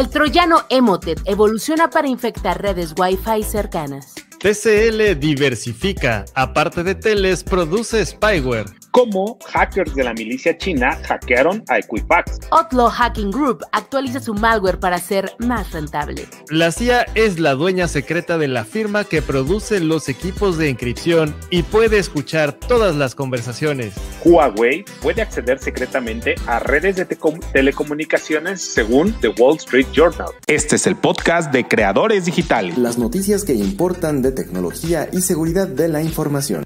El troyano Emotet evoluciona para infectar redes Wi-Fi cercanas. TCL diversifica, aparte de teles, produce spyware. Como hackers de la milicia china hackearon a Equifax. Otlo Hacking Group actualiza su malware para ser más rentable. La CIA es la dueña secreta de la firma que produce los equipos de encripción y puede escuchar todas las conversaciones. Huawei puede acceder secretamente a redes de telecomunicaciones según The Wall Street Journal. Este es el podcast de Creadores Digitales. Las noticias que importan de tecnología y seguridad de la información.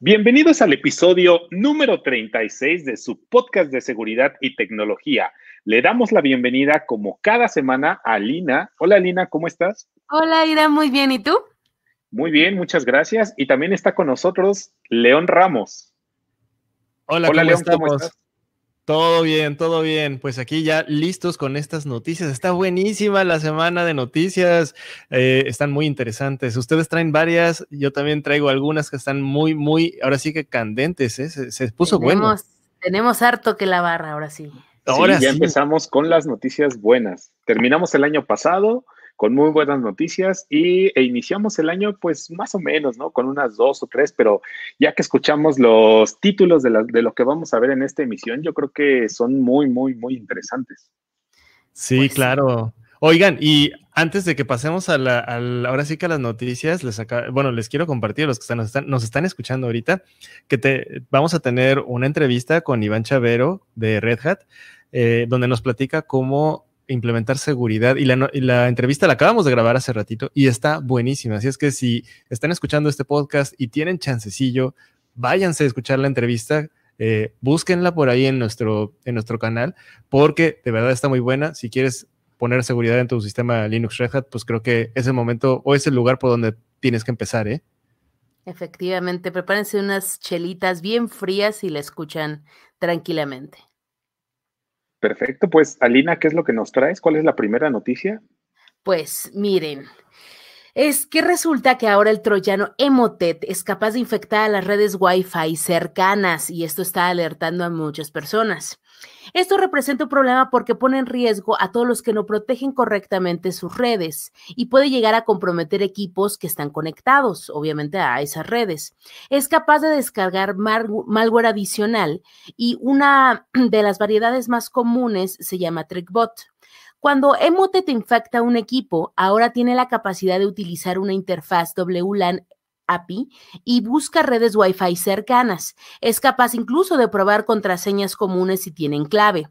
Bienvenidos al episodio número 36 de su podcast de seguridad y tecnología. Le damos la bienvenida como cada semana a Lina. Hola Lina, ¿cómo estás? Hola Ida, muy bien. ¿Y tú? Muy bien, muchas gracias. Y también está con nosotros León Ramos. Hola, Hola León, estamos? ¿cómo estás? Todo bien, todo bien. Pues aquí ya listos con estas noticias. Está buenísima la semana de noticias. Eh, están muy interesantes. Ustedes traen varias. Yo también traigo algunas que están muy, muy, ahora sí que candentes. ¿eh? Se, puso bueno. Tenemos harto que la barra, ahora sí. Ahora ya empezamos con las noticias buenas. Terminamos el año pasado con muy buenas noticias y, e iniciamos el año pues más o menos, ¿no? Con unas dos o tres, pero ya que escuchamos los títulos de, lo que vamos a ver en esta emisión, yo creo que son muy, muy, muy interesantes. Sí, pues claro. Oigan, y antes de que pasemos a la, ahora sí que a las noticias, les acá, bueno, les quiero compartir los que nos están, escuchando ahorita, que te, vamos a tener una entrevista con Iván Chavero de Red Hat, eh, donde nos platica cómo implementar seguridad. Y la, entrevista la acabamos de grabar hace ratito y está buenísima. Así es que si están escuchando este podcast y tienen chancecillo, váyanse a escuchar la entrevista. Eh, búsquenla por ahí en nuestro, en nuestro canal, porque de verdad está muy buena. Si quieres poner seguridad en tu sistema Linux Red Hat, pues creo que es el momento o es el lugar por donde tienes que empezar, ¿eh? Efectivamente, prepárense unas chelitas bien frías y la escuchan tranquilamente. Perfecto, pues Alina, ¿qué es lo que nos traes? ¿Cuál es la primera noticia? Pues miren, es que resulta que ahora el troyano Emotet es capaz de infectar a las redes Wi-Fi cercanas y esto está alertando a muchas personas. Esto representa un problema porque pone en riesgo a todos los que no protegen correctamente sus redes y puede llegar a comprometer equipos que están conectados, obviamente, a esas redes. Es capaz de descargar malware adicional y una de las variedades más comunes se llama TrickBot. Cuando Emote te infecta un equipo, ahora tiene la capacidad de utilizar una interfaz WLAN API y busca redes Wi-Fi cercanas. Es capaz incluso de probar contraseñas comunes si tienen clave.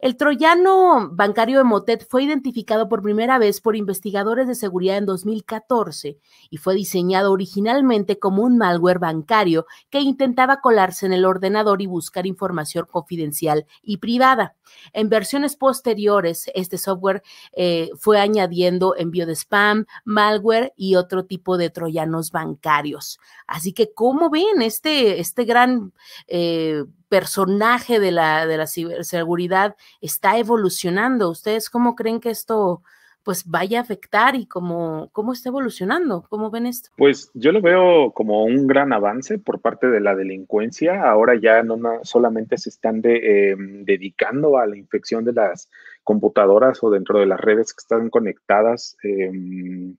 El troyano bancario Emotet fue identificado por primera vez por investigadores de seguridad en 2014 y fue diseñado originalmente como un malware bancario que intentaba colarse en el ordenador y buscar información confidencial y privada. En versiones posteriores, este software eh, fue añadiendo envío de spam, malware y otro tipo de troyanos bancarios. Así que, ¿cómo ven este, este gran eh, personaje de la, de la ciberseguridad está evolucionando. ¿Ustedes cómo creen que esto pues vaya a afectar y cómo, cómo está evolucionando? ¿Cómo ven esto? Pues yo lo veo como un gran avance por parte de la delincuencia. Ahora ya no solamente se están em, dedicando a la infección de las computadoras o dentro de las redes que están conectadas em,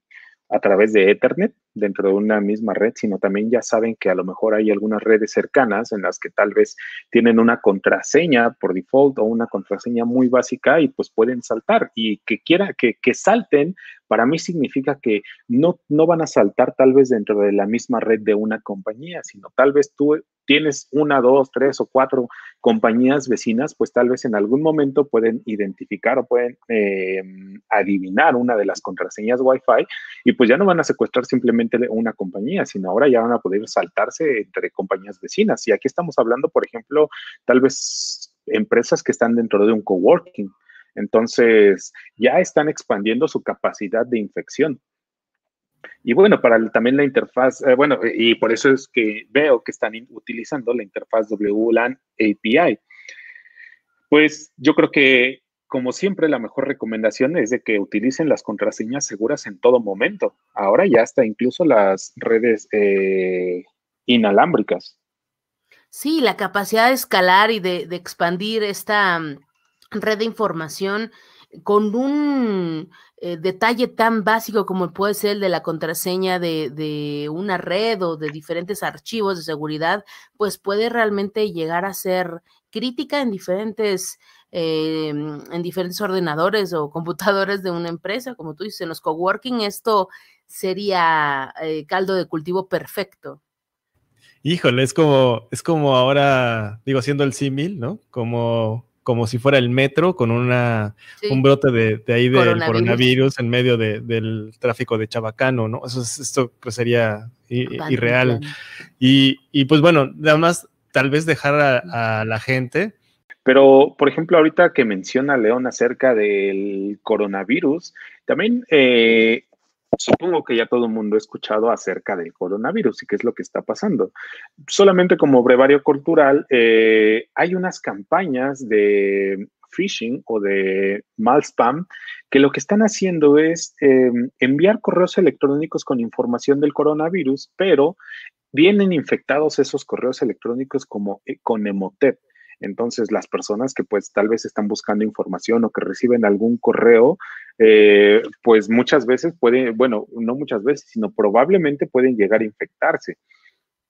a través de Ethernet, dentro de una misma red, sino también ya saben que a lo mejor hay algunas redes cercanas en las que tal vez tienen una contraseña por default o una contraseña muy básica y pues pueden saltar. Y que quiera que, salten, para mí significa que no, no van a saltar tal vez dentro de la misma red de una compañía, sino tal vez tú tienes una, dos, tres o cuatro compañías vecinas, pues tal vez en algún momento pueden identificar o pueden em, adivinar una de las contraseñas Wi-Fi y pues ya no van a secuestrar simplemente de una compañía, sino ahora ya van a poder saltarse entre compañías vecinas. Y aquí estamos hablando, por ejemplo, tal vez empresas que están dentro de un coworking. Entonces, ya están expandiendo su capacidad de infección. Y bueno, para también la interfaz, eh, bueno, y por eso es que veo que están utilizando la interfaz WLAN API. Pues yo creo que como siempre, la mejor recomendación es de que utilicen las contraseñas seguras en todo momento. Ahora ya hasta incluso las redes eh, inalámbricas. Sí, la capacidad de escalar y de, expandir esta mm, red de información con un eh, detalle tan básico como puede ser el de la contraseña de, de, una red o de diferentes archivos de seguridad, pues puede realmente llegar a ser crítica en diferentes Em, en diferentes ordenadores o computadores de una empresa, como tú dices, en los coworking, esto sería eh, caldo de cultivo perfecto. Híjole, es como, es como ahora, digo, siendo el símil, ¿no? Como, como si fuera el metro con una, un brote de, ahí del coronavirus. en medio del tráfico de Chabacano, ¿no? Eso, esto pues, sería ah, irreal. Y, pues bueno, además, tal vez dejar a la gente pero, por ejemplo, ahorita que menciona León acerca del coronavirus, también eh, supongo que ya todo el mundo ha escuchado acerca del coronavirus y qué es lo que está pasando. Solamente como brevario cultural, eh, hay unas campañas de phishing o de mal spam, que lo que están haciendo es em, enviar correos electrónicos con información del coronavirus, pero vienen infectados esos correos electrónicos como eh, con Emotep. Entonces, las personas que pues tal vez están buscando información o que reciben algún correo, eh, pues muchas veces pueden, bueno, no muchas veces, sino probablemente pueden llegar a infectarse.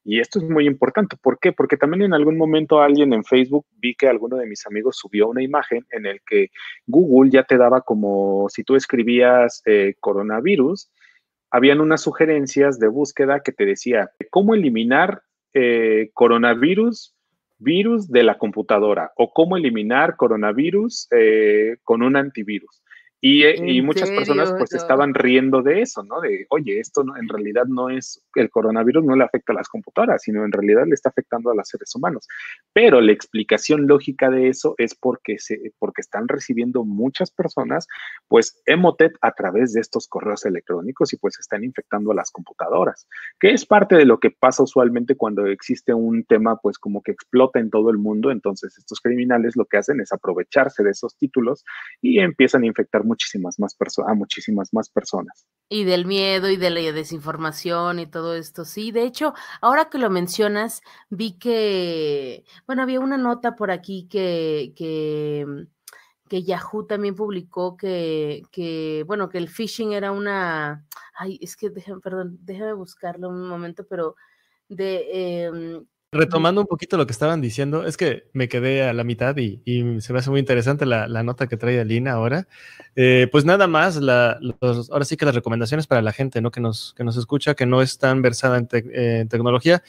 Y esto es muy importante. ¿Por qué? Porque también en algún momento alguien en Facebook vi que alguno de mis amigos subió una imagen en el que Google ya te daba como si tú escribías eh, coronavirus, habían unas sugerencias de búsqueda que te decía cómo eliminar eh, coronavirus virus de la computadora o cómo eliminar coronavirus eh, con un antivirus. Y, eh, muchas personas pues estaban riendo de eso, ¿no? De, oye, esto en realidad no es, el coronavirus no le afecta a las computadoras, sino en realidad le está afectando a los seres humanos. Pero la explicación lógica de eso es porque, se, porque están recibiendo muchas personas pues emotet a través de estos correos electrónicos y pues están infectando a las computadoras, que es parte de lo que pasa usualmente cuando existe un tema pues como que explota en todo el mundo. Entonces estos criminales lo que hacen es aprovecharse de esos títulos y empiezan a infectar muchísimas más personas, muchísimas más personas. Y del miedo y de la desinformación y todo esto, sí. De hecho, ahora que lo mencionas, vi que, bueno, había una nota por aquí que, que, mm, que Yahoo también publicó que, que, bueno, que el phishing era una, ay, es que, perdón, déjame buscarlo un momento, pero de eh, retomando un poquito lo que estaban diciendo, es que me quedé a la mitad y, se me hace muy interesante la, nota que trae Alina ahora. Eh, pues nada más, ahora sí que las recomendaciones para la gente ¿no? que, nos, que nos escucha, que no es tan versada en, tecnología,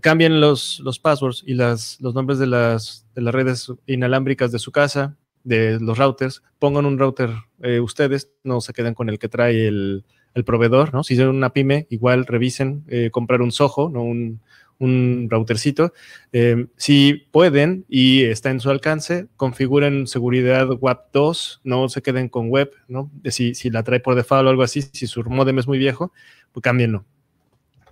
cambien los, passwords y las, los nombres de las, de las redes inalámbricas de su casa, de los routers, pongan un router eh, ustedes, no se queden con el que trae el, proveedor, ¿no? Si son una pyme, igual revisen, eh, comprar un Soho, no un, un routercito. Em, si pueden y está en su alcance, configuren seguridad wap 2, no se queden con web, ¿no? Si, si la trae por default o algo así, si su modem es muy viejo, pues cámbienlo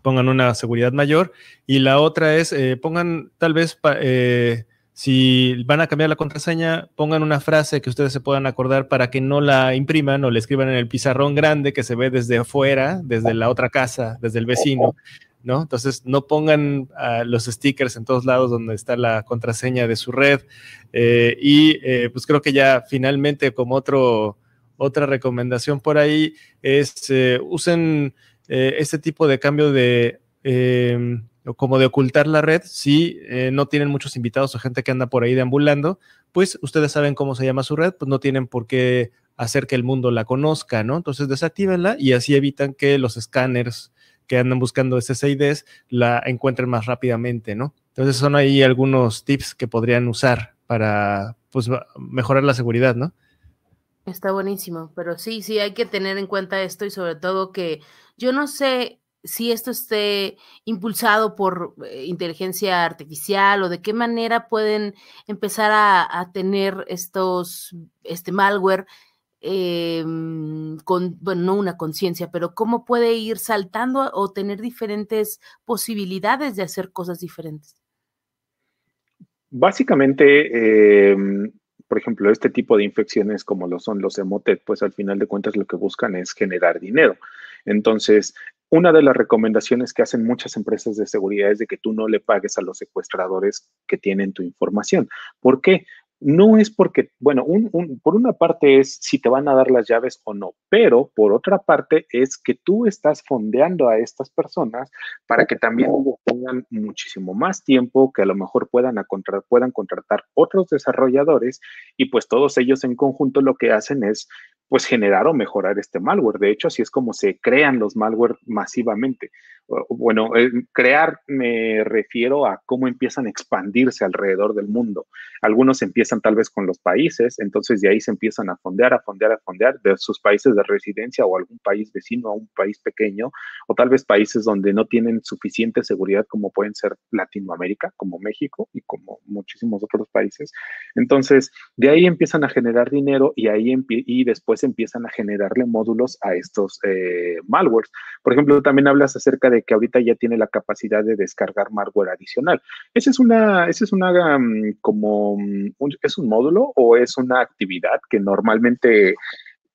pongan una seguridad mayor. Y la otra es, eh, pongan tal vez, eh, si van a cambiar la contraseña, pongan una frase que ustedes se puedan acordar para que no la impriman o la escriban en el pizarrón grande que se ve desde afuera, desde la otra casa, desde el vecino. ¿no? Entonces, no pongan ah, los stickers en todos lados donde está la contraseña de su red. Eh, y eh, pues creo que ya finalmente, como otro, otra recomendación por ahí, es eh, usen este tipo de cambio de em, como de ocultar la red, si no tienen muchos invitados o gente que anda por ahí deambulando, pues ustedes saben cómo se llama su red, pues no tienen por qué hacer que el mundo la conozca, ¿no? Entonces desactívenla y así evitan que los escáneres que andan buscando SSIDs la encuentren más rápidamente, ¿no? Entonces son ahí algunos tips que podrían usar para pues, mejorar la seguridad, ¿no? Está buenísimo, pero sí, sí, hay que tener en cuenta esto y sobre todo que yo no sé si esto esté impulsado por eh, inteligencia artificial o de qué manera pueden empezar a, a tener estos, este malware Em, con, bueno, no una conciencia, pero cómo puede ir saltando o tener diferentes posibilidades de hacer cosas diferentes? Básicamente, em, por ejemplo, este tipo de infecciones como lo son los Emotet, pues al final de cuentas lo que buscan es generar dinero. Entonces, una de las recomendaciones que hacen muchas empresas de seguridad es de que tú no le pagues a los secuestradores que tienen tu información. ¿Por qué? no es porque, bueno, un, por una parte es si te van a dar las llaves o no, pero por otra parte es que tú estás fondeando a estas personas para que también tengan muchísimo más tiempo, que a lo mejor puedan, puedan contratar otros desarrolladores y pues todos ellos en conjunto lo que hacen es pues generar o mejorar este malware. De hecho, así es como se crean los malware masivamente. Bueno, eh, crear me refiero a cómo empiezan a expandirse alrededor del mundo. Algunos empiezan tal vez con los países, entonces de ahí se empiezan a fondear, a fondear, a fondear de sus países de residencia o algún país vecino a un país pequeño, o tal vez países donde no tienen suficiente seguridad como pueden ser Latinoamérica, como México y como muchísimos otros países. Entonces, de ahí empiezan a generar dinero y ahí y después empiezan a generarle módulos a estos eh, malwares. Por ejemplo, también hablas acerca de que ahorita ya tiene la capacidad de descargar malware adicional. ¿Ese es una, es una, mm, como, mm, un, es un módulo o es una actividad que normalmente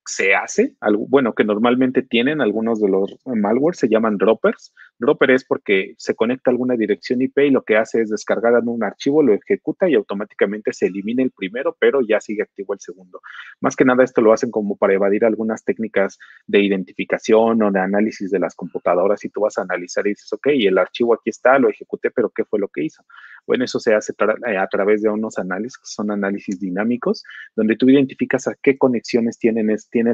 se hace? bueno, que normalmente tienen algunos de los malwares, se llaman droppers Dropper es porque se conecta a alguna dirección IP y lo que hace es descargar un archivo, lo ejecuta y automáticamente se elimina el primero, pero ya sigue activo el segundo. Más que nada esto lo hacen como para evadir algunas técnicas de identificación o de análisis de las computadoras y tú vas a analizar y dices, ok, el archivo aquí está, lo ejecuté, pero ¿qué fue lo que hizo? Bueno, eso se hace eh, a través de unos análisis, que son análisis dinámicos, donde tú identificas a qué conexiones tiene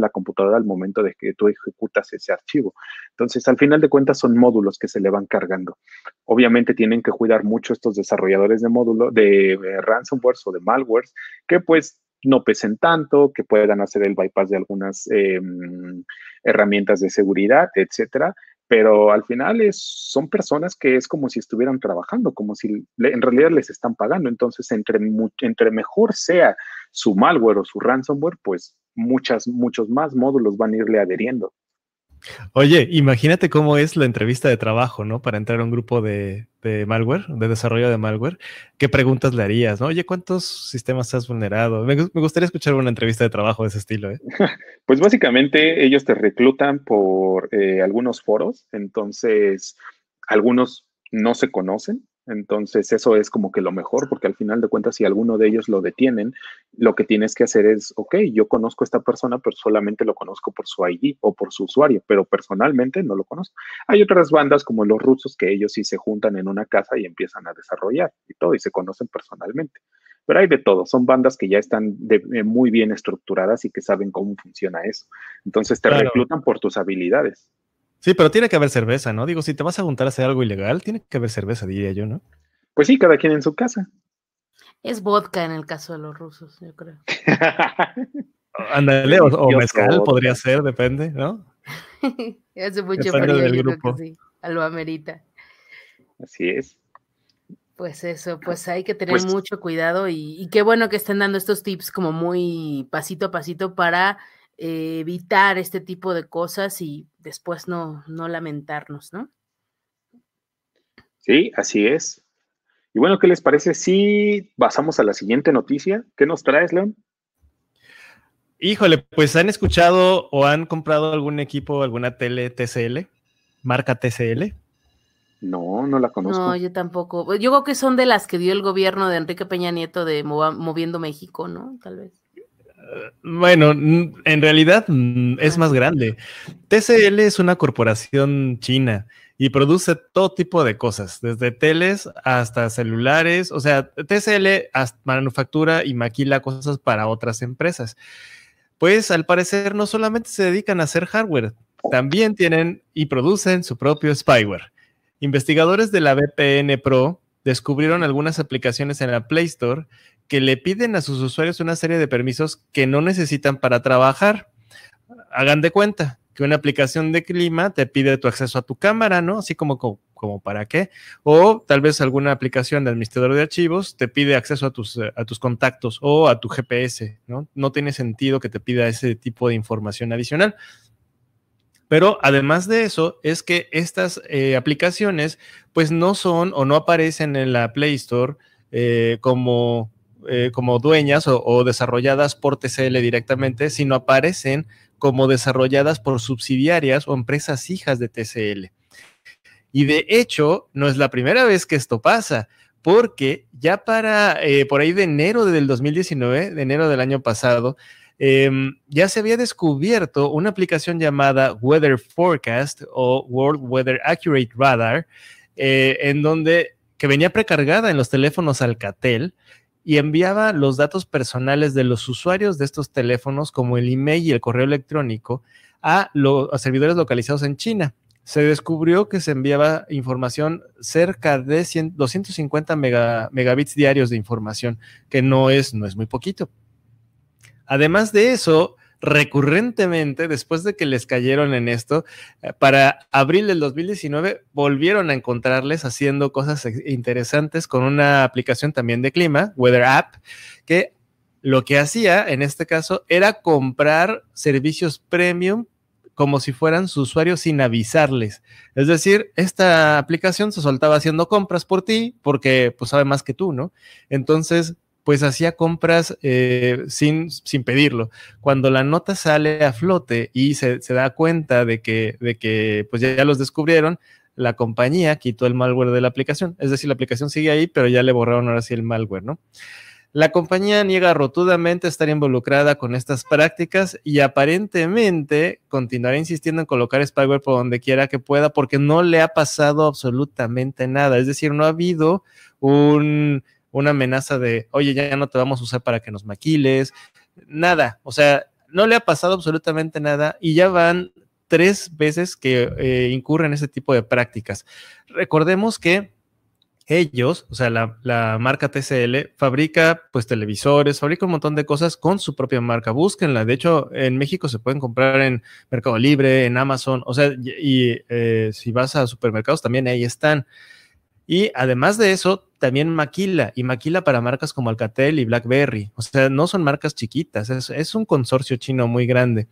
la computadora al momento de que tú ejecutas ese archivo. Entonces, al final de cuentas son módulos que se le van cargando. Obviamente tienen que cuidar mucho estos desarrolladores de módulo, de eh, ransomware o de malware que pues no pesen tanto, que puedan hacer el bypass de algunas em, herramientas de seguridad, etcétera. Pero al final es, son personas que es como si estuvieran trabajando, como si en realidad les están pagando. Entonces, entre, entre mejor sea su malware o su ransomware, pues muchas, muchos más módulos van a irle adheriendo. Oye, imagínate cómo es la entrevista de trabajo, ¿no? Para entrar a un grupo de, malware, de desarrollo de malware. ¿Qué preguntas le harías, no? Oye, ¿cuántos sistemas has vulnerado? Me, gustaría escuchar una entrevista de trabajo de ese estilo, ¿eh? Pues básicamente ellos te reclutan por eh, algunos foros, entonces algunos no se conocen, entonces eso es como que lo mejor, porque al final de cuentas si alguno de ellos lo detienen, lo que tienes que hacer es, ok, yo conozco a esta persona, pero solamente lo conozco por su ID o por su usuario, pero personalmente no lo conozco. Hay otras bandas como los rusos que ellos sí se juntan en una casa y empiezan a desarrollar y todo, y se conocen personalmente. Pero hay de todo, son bandas que ya están eh, muy bien estructuradas y que saben cómo funciona eso. Entonces te reclutan por tus habilidades. Sí, pero tiene que haber cerveza, ¿no? Digo, si te vas a juntar a hacer algo ilegal, tiene que haber cerveza, diría yo, ¿no? Pues sí, cada quien en su casa. Es vodka en el caso de los rusos, yo creo. Ándale, o, mezcal podría ser, depende, ¿no? Hace mucho frío, del yo Creo que sí, lo amerita. Así es. Pues eso, pues hay que tener pues mucho cuidado y, qué bueno que estén dando estos tips como muy pasito a pasito para eh, evitar este tipo de cosas y después no, no lamentarnos, ¿no? Sí, así es. Y bueno, ¿qué les parece si pasamos a la siguiente noticia? ¿Qué nos traes, León? Híjole, pues han escuchado o han comprado algún equipo, alguna tele TCL, marca TCL. No, no la conozco. No, yo tampoco. Yo creo que son de las que dio el gobierno de Enrique Peña Nieto de Moviendo México, ¿no? Tal vez. Bueno, en realidad es más grande. TCL es una corporación china y produce todo tipo de cosas, desde teles hasta celulares. O sea, TCL manufactura y maquila cosas para otras empresas. Pues al parecer no solamente se dedican a hacer hardware, también tienen y producen su propio spyware. Investigadores de la VPN Pro descubrieron algunas aplicaciones en la Play Store que le piden a sus usuarios una serie de permisos que no necesitan para trabajar. Hagan de cuenta que una aplicación de clima te pide tu acceso a tu cámara, ¿no? Así como, como, para qué. O tal vez alguna aplicación de administrador de archivos te pide acceso a tus, a tus contactos o a tu GPS, ¿no? No tiene sentido que te pida ese tipo de información adicional. Pero además de eso, es que estas eh, aplicaciones, pues no son o no aparecen en la Play Store eh, como eh, como dueñas o, desarrolladas por TCL directamente, sino aparecen como desarrolladas por subsidiarias o empresas hijas de TCL. Y de hecho, no es la primera vez que esto pasa, porque ya para eh, por ahí de enero del 2019, de enero del año pasado, em, ya se había descubierto una aplicación llamada Weather Forecast o World Weather Accurate Radar, eh, en donde que venía precargada en los teléfonos Alcatel y enviaba los datos personales de los usuarios de estos teléfonos, como el email y el correo electrónico, a, los servidores localizados en China. Se descubrió que se enviaba información cerca de 250 megabits diarios de información, que no es, no es muy poquito. Además de eso, recurrentemente, después de que les cayeron en esto, eh, para abril del 2019 volvieron a encontrarles haciendo cosas interesantes con una aplicación también de clima, Weather App, que lo que hacía en este caso era comprar servicios premium como si fueran sus usuarios sin avisarles. Es decir, esta aplicación se soltaba haciendo compras por ti porque pues sabe más que tú, ¿no? Entonces, pues hacía compras eh, sin, sin, pedirlo. Cuando la nota sale a flote y se, da cuenta de que, de que pues ya, los descubrieron, la compañía quitó el malware de la aplicación. Es decir, la aplicación sigue ahí, pero ya le borraron ahora sí el malware, ¿no? La compañía niega rotundamente estar involucrada con estas prácticas y aparentemente continuará insistiendo en colocar spyware por donde quiera que pueda porque no le ha pasado absolutamente nada. Es decir, no ha habido un, una amenaza de, oye, ya no te vamos a usar para que nos maquiles, nada, o sea, no le ha pasado absolutamente nada y ya van tres veces que eh, incurren ese tipo de prácticas. Recordemos que ellos, o sea, la, marca TCL fabrica pues televisores, fabrica un montón de cosas con su propia marca. Búsquenla. De hecho, en México se pueden comprar en Mercado Libre, en Amazon, o sea, y, eh, si vas a supermercados también ahí están. Y además de eso, también maquila y maquila para marcas como Alcatel y BlackBerry. O sea, no son marcas chiquitas, es, un consorcio chino muy grande.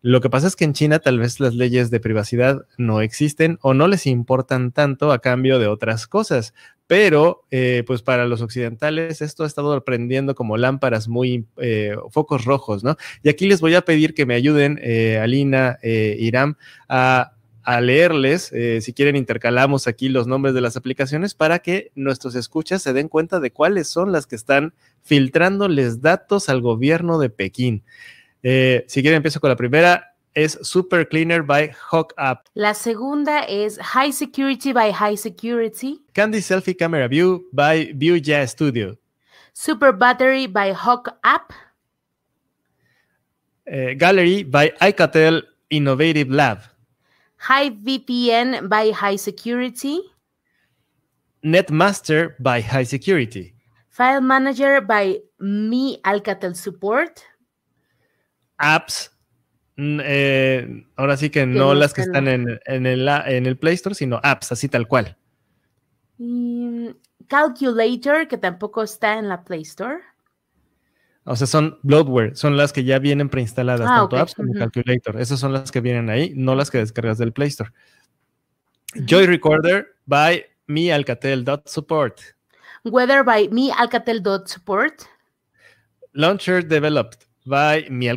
Lo que pasa es que en China tal vez las leyes de privacidad no existen o no les importan tanto a cambio de otras cosas. Pero, eh, pues para los occidentales esto ha estado prendiendo como lámparas muy, eh, focos rojos, ¿no? Y aquí les voy a pedir que me ayuden, eh, Alina, eh, Irán, a a leerles. Eh, si quieren, intercalamos aquí los nombres de las aplicaciones para que nuestros escuchas se den cuenta de cuáles son las que están filtrándoles datos al gobierno de Pekín. Eh, si quieren, empiezo con la primera. Es Super Cleaner by Hawk App. La segunda es High Security by High Security. Candy Selfie Camera View by View Studio. Super Battery by Hawk App. Eh, Gallery by iCatel Innovative Lab. High VPN by High Security. Netmaster by High Security. File Manager by Mi Alcatel Support. Apps. Mm, eh, ahora sí que, no las que están en, el, Play Store, sino apps, así tal cual. Mm, calculator, que tampoco está en la Play Store. O sea, son bloatware, son las que ya vienen preinstaladas, ah, tanto apps como calculator. Esas son las que vienen ahí, no las que descargas del Play Store. Joy Recorder by mi Weather by mi Launcher developed by mi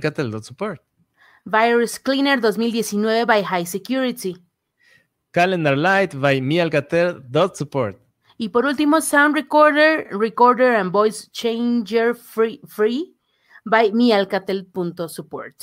Virus Cleaner 2019 by High Security. Calendar Light by mi y por último, Sound Recorder, Recorder and Voice Changer Free, free by mialcatel.support.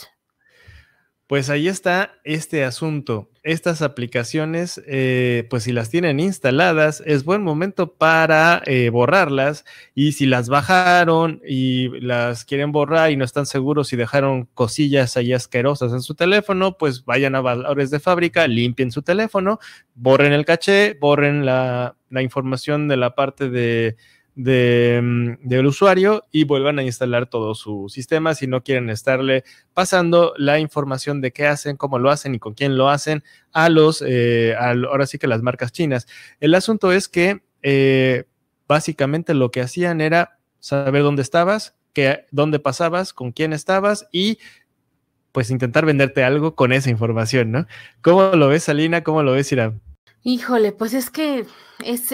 Pues ahí está este asunto estas aplicaciones, eh, pues si las tienen instaladas, es buen momento para eh, borrarlas y si las bajaron y las quieren borrar y no están seguros si dejaron cosillas ahí asquerosas en su teléfono, pues vayan a valores de fábrica, limpien su teléfono, borren el caché, borren la información de la parte de Mm, del usuario y vuelvan a instalar todo su sistema si no quieren estarle pasando la información de qué hacen, cómo lo hacen y con quién lo hacen a los, eh, ahora sí que las marcas chinas. El asunto es que eh, básicamente lo que hacían era saber dónde estabas, dónde pasabas, con quién estabas y pues intentar venderte algo con esa información, ¿no? ¿Cómo lo ves, Alina? ¿Cómo lo ves, Irán? Híjole, pues es que es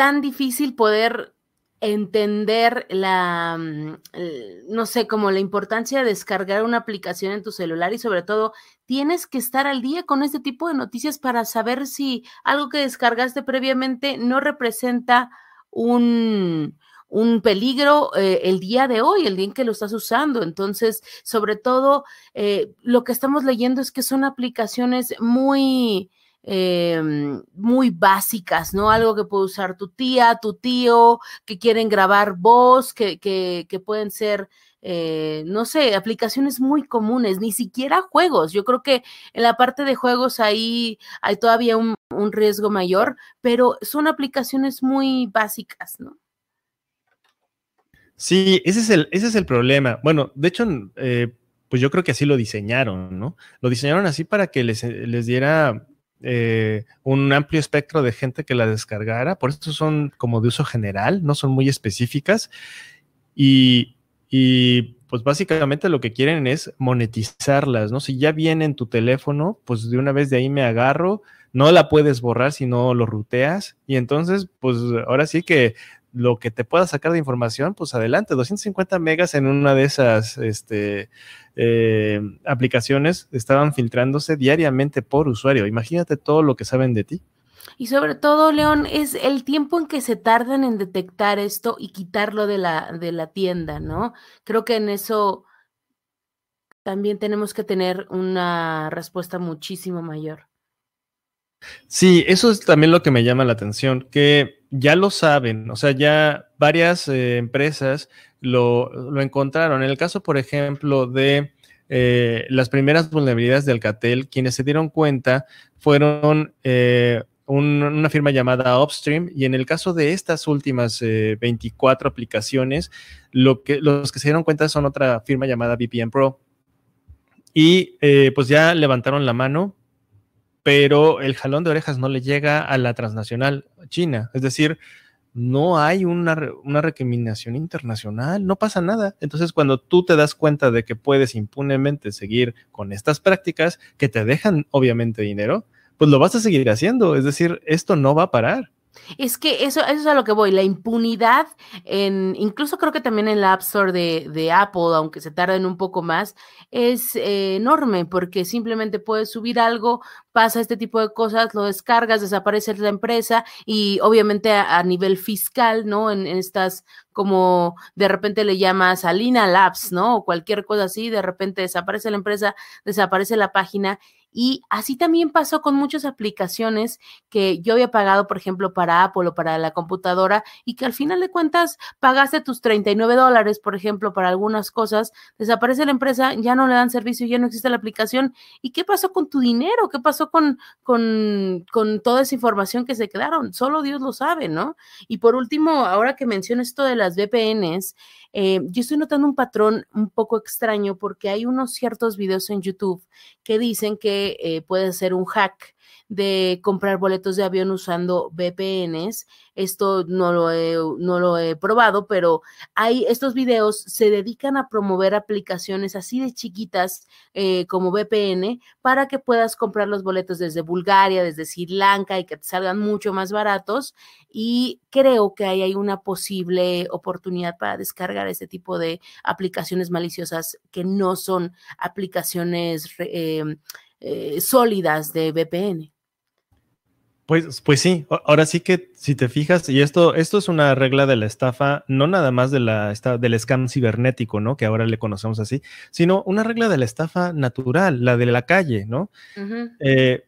tan difícil poder entender la, mm, no sé, como la importancia de descargar una aplicación en tu celular y sobre todo tienes que estar al día con este tipo de noticias para saber si algo que descargaste previamente no representa un, un peligro eh, el día de hoy, el día en que lo estás usando. Entonces, sobre todo, eh, lo que estamos leyendo es que son aplicaciones muy Em, muy básicas, ¿no? Algo que puede usar tu tía, tu tío, que quieren grabar voz, que, pueden ser... Eh, no sé, aplicaciones muy comunes, ni siquiera juegos. Yo creo que en la parte de juegos ahí hay todavía un, riesgo mayor, pero son aplicaciones muy básicas, ¿no? Sí, ese es el, ese es el problema. Bueno, de hecho, eh, pues yo creo que así lo diseñaron, ¿no? Lo diseñaron así para que les, les diera eh, un amplio espectro de gente que la descargara, por eso son como de uso general, no son muy específicas. Y, y pues básicamente lo que quieren es monetizarlas, ¿no? Si ya viene en tu teléfono, pues de una vez de ahí me agarro, no la puedes borrar si no lo ruteas y entonces pues ahora sí que lo que te pueda sacar de información, pues adelante, 250 megas en una de esas este, eh, aplicaciones estaban filtrándose diariamente por usuario. Imagínate todo lo que saben de ti. Y sobre todo, León, es el tiempo en que se tardan en detectar esto y quitarlo de la, de la tienda, ¿no? Creo que en eso también tenemos que tener una respuesta muchísimo mayor. Sí, eso es también lo que me llama la atención, que ya lo saben, o sea, ya varias eh, empresas lo, encontraron. En el caso, por ejemplo, de eh, las primeras vulnerabilidades de Alcatel, quienes se dieron cuenta fueron eh, una firma llamada Upstream y en el caso de estas últimas 24 aplicaciones, lo que, los que se dieron cuenta son otra firma llamada VPN Pro. Y pues ya levantaron la mano pero el jalón de orejas no le llega a la transnacional china. Es decir, no hay una, una recriminación internacional, no pasa nada. Entonces, cuando tú te das cuenta de que puedes impunemente seguir con estas prácticas que te dejan obviamente dinero, pues lo vas a seguir haciendo. Es decir, esto no va a parar. Es que eso, eso es a lo que voy, la impunidad, en, incluso creo que también en la App Store de, de Apple, aunque se tarden un poco más, es eh, enorme porque simplemente puedes subir algo, pasa este tipo de cosas, lo descargas, desaparece la empresa y obviamente a, nivel fiscal, ¿no? En, en, estas como de repente le llamas Alina Labs, ¿no? O cualquier cosa así, de repente desaparece la empresa, desaparece la página y así también pasó con muchas aplicaciones que yo había pagado, por ejemplo, para Apple o para la computadora y que al final de cuentas pagaste tus 39 dólares, por ejemplo, para algunas cosas, desaparece la empresa, ya no le dan servicio, ya no existe la aplicación. ¿Y qué pasó con tu dinero? ¿Qué pasó con, con, toda esa información que se quedaron? Solo Dios lo sabe, ¿no? Y por último, ahora que menciono esto de las VPNs, eh, yo estoy notando un patrón un poco extraño porque hay unos ciertos videos en YouTube que dicen que eh, puede ser un hack de comprar boletos de avión usando VPNs. Esto no lo he, no lo he probado, pero hay estos videos se dedican a promover aplicaciones así de chiquitas eh, como VPN para que puedas comprar los boletos desde Bulgaria, desde Sri Lanka y que te salgan mucho más baratos. Y creo que ahí hay una posible oportunidad para descargar este tipo de aplicaciones maliciosas que no son aplicaciones. Em, eh, sólidas de VPN. Pues, pues sí, ahora sí que si te fijas, y esto, esto es una regla de la estafa, no nada más de la, del scam cibernético, ¿no? Que ahora le conocemos así, sino una regla de la estafa natural, la de la calle, ¿no? Eh,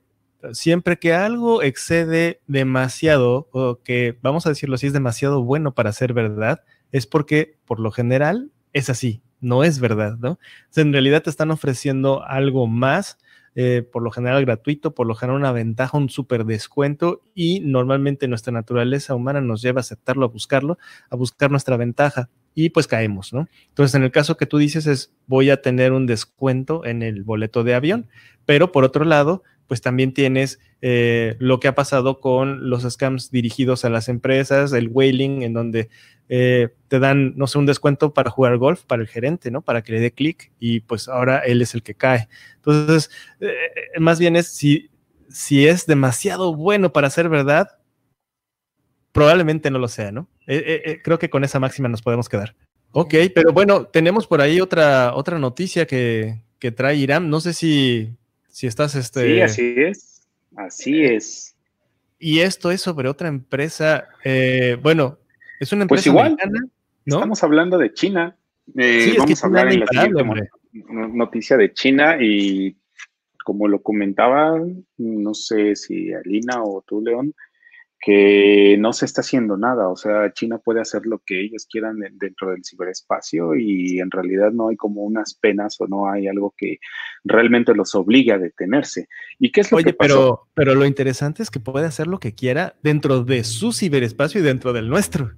siempre que algo excede demasiado, o que vamos a decirlo así, es demasiado bueno para ser verdad, es porque por lo general es así, no es verdad, ¿no? en realidad te están ofreciendo algo más eh, por lo general gratuito, por lo general una ventaja, un súper descuento y normalmente nuestra naturaleza humana nos lleva a aceptarlo, a buscarlo, a buscar nuestra ventaja y pues caemos, ¿no? Entonces, en el caso que tú dices es, voy a tener un descuento en el boleto de avión, pero por otro lado, pues también tienes eh, lo que ha pasado con los scams dirigidos a las empresas, el whaling, en donde eh, te dan, no sé, un descuento para jugar golf para el gerente, ¿no? Para que le dé clic y pues ahora él es el que cae. Entonces, eh, más bien es si, si es demasiado bueno para ser verdad, probablemente no lo sea, ¿no? creo que con esa máxima nos podemos quedar. Ok, pero bueno, tenemos por ahí otra, otra noticia que, que trae Irán. No sé si si estás este. Sí, así es. Así eh, es. Y esto es sobre otra empresa. Eh, bueno, es una pues empresa. Pues igual. ¿no? Estamos hablando de China. Eh, vamos a hablar en la noticia de China y como lo comentaba, no sé si Alina o tú, León, que no se está haciendo nada. O sea, China puede hacer lo que ellos quieran dentro del ciberespacio y en realidad no hay como unas penas o no hay algo que realmente los obligue a detenerse. ¿Y qué es lo Oye, que pasó? Pero, pero lo interesante es que puede hacer lo que quiera dentro de su ciberespacio y dentro del nuestro.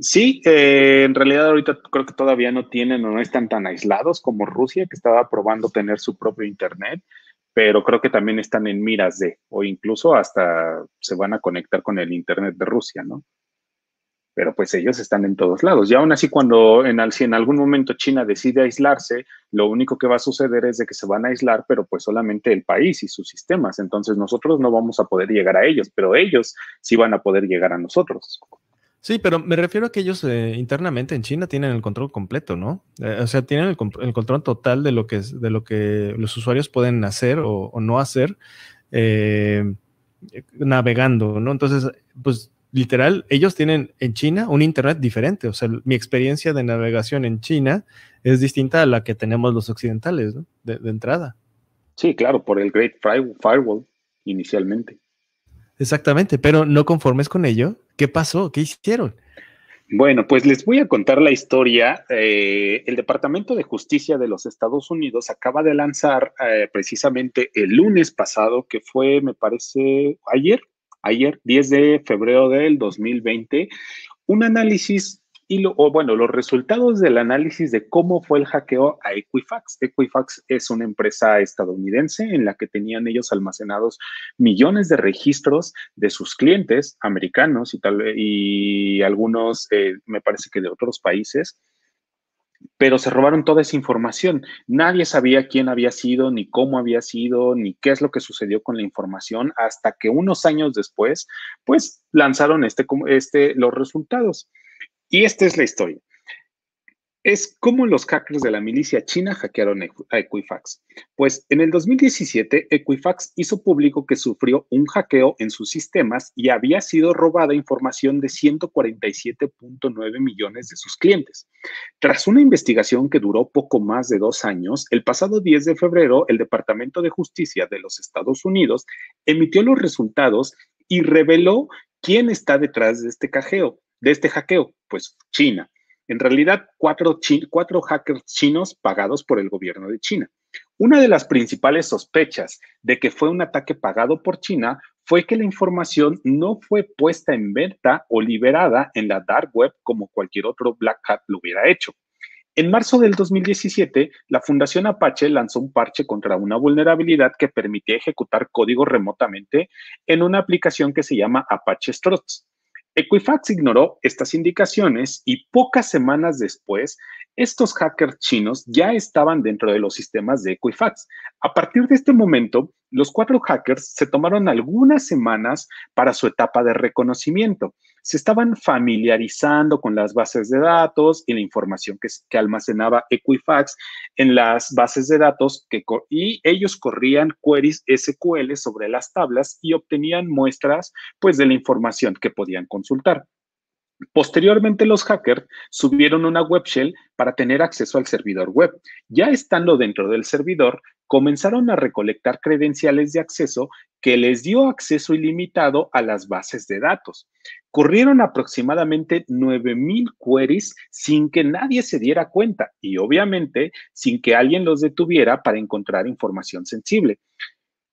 Sí, eh, en realidad ahorita creo que todavía no tienen o no están tan aislados como Rusia, que estaba probando tener su propio Internet pero creo que también están en miras de, o incluso hasta se van a conectar con el Internet de Rusia, ¿no? Pero pues ellos están en todos lados. Y aún así, cuando en, si en algún momento China decide aislarse, lo único que va a suceder es de que se van a aislar, pero pues solamente el país y sus sistemas. Entonces nosotros no vamos a poder llegar a ellos, pero ellos sí van a poder llegar a nosotros. Sí, pero me refiero a que ellos eh, internamente en China tienen el control completo, ¿no? Eh, o sea, tienen el, control total de lo que de lo que los usuarios pueden hacer o, no hacer eh, navegando, ¿no? Entonces, pues literal, ellos tienen en China un internet diferente. O sea, mi experiencia de navegación en China es distinta a la que tenemos los occidentales, ¿no? de, de entrada. Sí, claro, por el Great Firewall inicialmente. Exactamente, pero no conformes con ello. ¿Qué pasó? ¿Qué hicieron? Bueno, pues les voy a contar la historia. Eh, el Departamento de Justicia de los Estados Unidos acaba de lanzar eh, precisamente el lunes pasado, que fue, me parece, ayer, ayer, 10 de febrero del 2020, un análisis y bueno, los resultados del análisis de cómo fue el hackeo a Equifax. Equifax es una empresa estadounidense en la que tenían ellos almacenados millones de registros de sus clientes americanos y tal y algunos, eh, me parece que de otros países pero se robaron toda esa información. Nadie sabía quién había sido, ni cómo había sido, ni qué es lo que sucedió con la información, hasta que unos años después, pues lanzaron este, este, los resultados. Y esta es la historia. Es como los hackers de la milicia china hackearon a Equifax. Pues en el 2017, Equifax hizo público que sufrió un hackeo en sus sistemas y había sido robada información de 147.9 millones de sus clientes. Tras una investigación que duró poco más de dos años, el pasado 10 de febrero, el Departamento de Justicia de los Estados Unidos emitió los resultados y reveló quién está detrás de este, cajeo, de este hackeo pues China. En realidad, cuatro, cuatro hackers chinos pagados por el gobierno de China. Una de las principales sospechas de que fue un ataque pagado por China fue que la información no fue puesta en venta o liberada en la dark web como cualquier otro Black Hat lo hubiera hecho. En marzo del 2017, la Fundación Apache lanzó un parche contra una vulnerabilidad que permitía ejecutar código remotamente en una aplicación que se llama Apache Struts. Equifax ignoró estas indicaciones y pocas semanas después, estos hackers chinos ya estaban dentro de los sistemas de Equifax. A partir de este momento, los cuatro hackers se tomaron algunas semanas para su etapa de reconocimiento se estaban familiarizando con las bases de datos y la información que, almacenaba Equifax en las bases de datos que, y ellos corrían queries SQL sobre las tablas y obtenían muestras pues de la información que podían consultar. Posteriormente, los hackers subieron una web shell para tener acceso al servidor web. Ya estando dentro del servidor, comenzaron a recolectar credenciales de acceso que les dio acceso ilimitado a las bases de datos. Corrieron aproximadamente 9000 queries sin que nadie se diera cuenta y, obviamente, sin que alguien los detuviera para encontrar información sensible.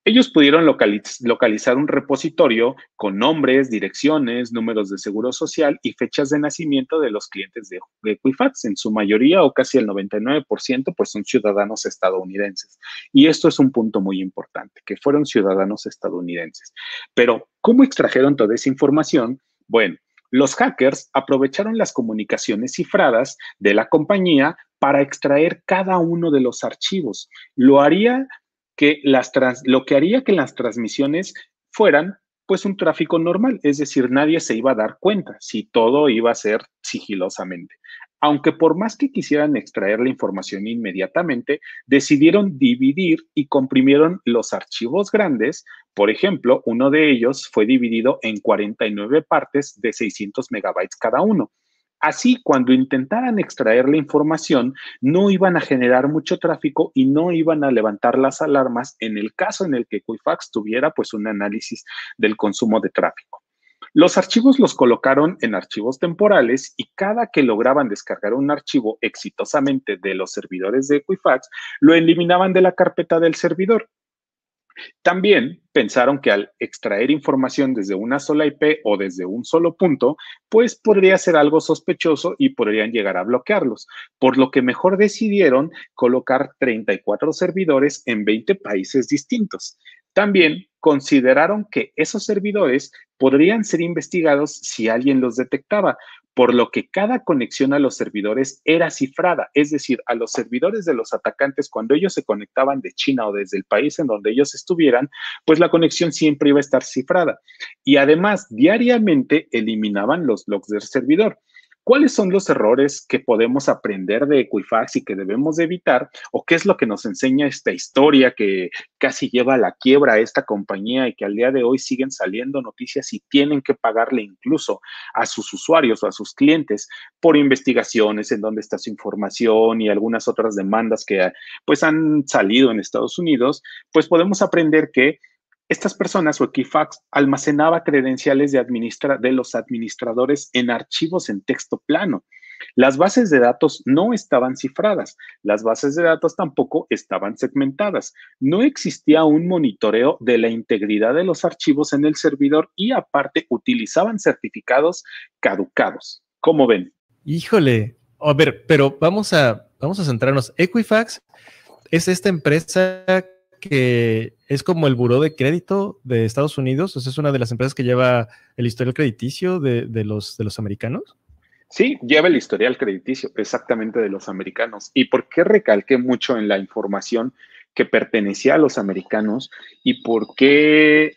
Ellos pudieron localizar un repositorio con nombres, direcciones, números de seguro social y fechas de nacimiento de los clientes de Equifax. En su mayoría o casi el 99% pues son ciudadanos estadounidenses. Y esto es un punto muy importante, que fueron ciudadanos estadounidenses. Pero, ¿cómo extrajeron toda esa información? Bueno, los hackers aprovecharon las comunicaciones cifradas de la compañía para extraer cada uno de los archivos. Lo haría que las lo que haría que las transmisiones fueran pues un tráfico normal, es decir, nadie se iba a dar cuenta si todo iba a ser sigilosamente. Aunque por más que quisieran extraer la información inmediatamente, decidieron dividir y comprimieron los archivos grandes. Por ejemplo, uno de ellos fue dividido en 49 partes de 600 megabytes cada uno. Así, cuando intentaran extraer la información, no iban a generar mucho tráfico y no iban a levantar las alarmas en el caso en el que Equifax tuviera pues un análisis del consumo de tráfico. Los archivos los colocaron en archivos temporales y cada que lograban descargar un archivo exitosamente de los servidores de Equifax, lo eliminaban de la carpeta del servidor también pensaron que al extraer información desde una sola IP o desde un solo punto, pues podría ser algo sospechoso y podrían llegar a bloquearlos, por lo que mejor decidieron colocar 34 servidores en 20 países distintos. También consideraron que esos servidores podrían ser investigados si alguien los detectaba, por lo que cada conexión a los servidores era cifrada, es decir, a los servidores de los atacantes cuando ellos se conectaban de China o desde el país en donde ellos estuvieran, pues la conexión siempre iba a estar cifrada. Y además, diariamente eliminaban los logs del servidor. ¿Cuáles son los errores que podemos aprender de Equifax y que debemos evitar? ¿O qué es lo que nos enseña esta historia que casi lleva a la quiebra a esta compañía y que al día de hoy siguen saliendo noticias y tienen que pagarle incluso a sus usuarios o a sus clientes por investigaciones en dónde está su información y algunas otras demandas que pues han salido en Estados Unidos? Pues podemos aprender que estas personas o Equifax almacenaba credenciales de, de los administradores en archivos en texto plano. Las bases de datos no estaban cifradas, las bases de datos tampoco estaban segmentadas, no existía un monitoreo de la integridad de los archivos en el servidor y aparte utilizaban certificados caducados. ¿Cómo ven? Híjole, a ver, pero vamos a, vamos a centrarnos. Equifax es esta empresa que es como el buró de crédito de Estados Unidos, o sea, es una de las empresas que lleva el historial crediticio de, los, de los americanos. Sí, lleva el historial crediticio exactamente de los americanos. ¿Y por qué recalqué mucho en la información que pertenecía a los americanos y por qué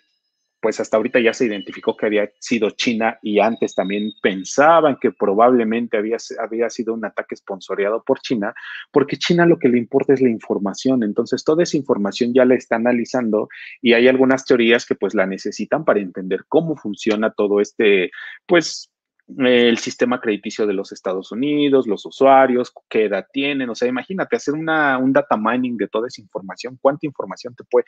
pues hasta ahorita ya se identificó que había sido China y antes también pensaban que probablemente había, sido un ataque esponsoreado por China, porque China lo que le importa es la información, entonces toda esa información ya la está analizando y hay algunas teorías que pues la necesitan para entender cómo funciona todo este, pues el sistema crediticio de los Estados Unidos, los usuarios, qué edad tienen, o sea, imagínate hacer una, un data mining de toda esa información, cuánta información te puede,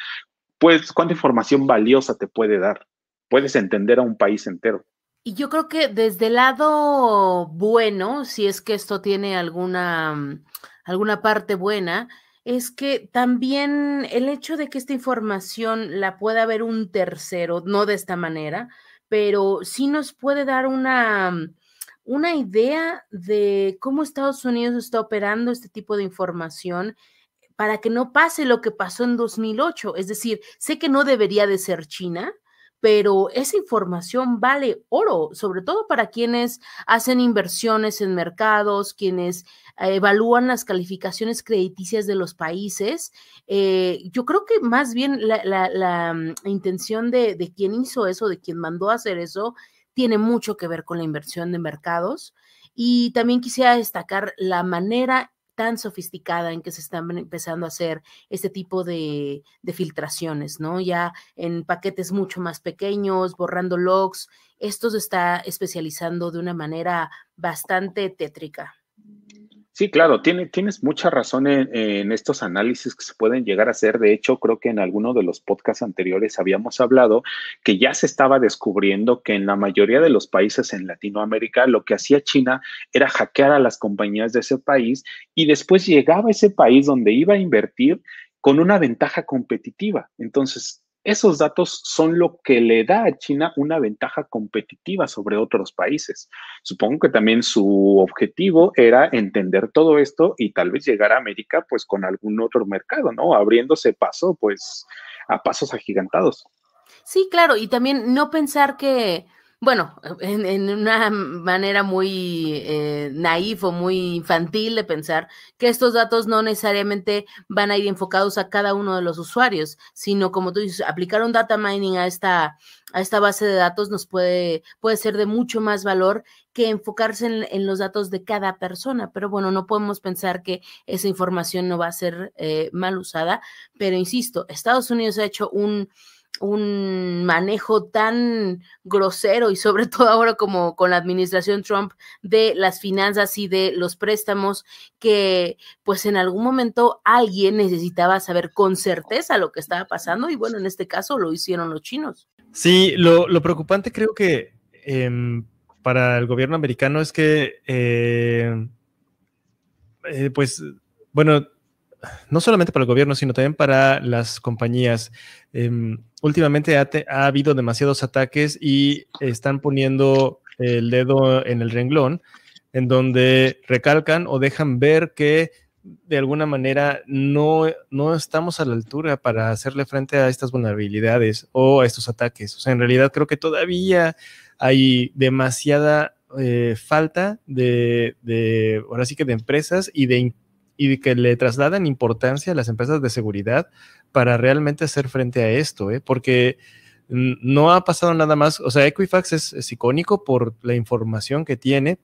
pues, cuánta información valiosa te puede dar. Puedes entender a un país entero. Y yo creo que desde el lado bueno, si es que esto tiene alguna, alguna parte buena, es que también el hecho de que esta información la pueda ver un tercero, no de esta manera, pero sí nos puede dar una, una idea de cómo Estados Unidos está operando este tipo de información para que no pase lo que pasó en 2008. Es decir, sé que no debería de ser China, pero esa información vale oro, sobre todo para quienes hacen inversiones en mercados, quienes eh, evalúan las calificaciones crediticias de los países. Eh, yo creo que más bien la, mm, intención de, quien hizo eso, de quien mandó a hacer eso, tiene mucho que ver con la inversión de mercados. Y también quisiera destacar la manera tan sofisticada en que se están empezando a hacer este tipo de, filtraciones, ¿no? Ya en paquetes mucho más pequeños, borrando logs. Esto se está especializando de una manera bastante tétrica. Sí, claro, tienes mucha razón en, estos análisis que se pueden llegar a hacer. De hecho, creo que en alguno de los podcasts anteriores habíamos hablado que ya se estaba descubriendo que en la mayoría de los países en Latinoamérica lo que hacía China era hackear a las compañías de ese país y después llegaba a ese país donde iba a invertir con una ventaja competitiva. Entonces, esos datos son lo que le da a China una ventaja competitiva sobre otros países. Supongo que también su objetivo era entender todo esto y tal vez llegar a América pues con algún otro mercado, ¿no? Abriéndose paso pues a pasos agigantados. Sí, claro, y también no pensar que, bueno, en, una manera muy eh, naif o muy infantil de pensar que estos datos no necesariamente van a ir enfocados a cada uno de los usuarios, sino como tú dices, aplicar un data mining a esta, a esta base de datos nos puede, puede ser de mucho más valor que enfocarse en, los datos de cada persona. Pero bueno, no podemos pensar que esa información no va a ser eh, mal usada. Pero insisto, Estados Unidos ha hecho un un manejo tan grosero y sobre todo ahora como con la administración Trump de las finanzas y de los préstamos que pues en algún momento alguien necesitaba saber con certeza lo que estaba pasando y bueno, en este caso lo hicieron los chinos. Sí, lo, preocupante creo que em, para el gobierno americano es que eh, eh, pues bueno, no solamente para el gobierno, sino también para las compañías. Em, últimamente ha, habido demasiados ataques y están poniendo el dedo en el renglón, en donde recalcan o dejan ver que de alguna manera no, no estamos a la altura para hacerle frente a estas vulnerabilidades o a estos ataques. O sea, en realidad creo que todavía hay demasiada eh, falta de, de, ahora sí que de empresas y de y que le trasladan importancia a las empresas de seguridad para realmente hacer frente a esto, ¿eh? porque no ha pasado nada más. O sea, Equifax es, icónico por la información que tiene,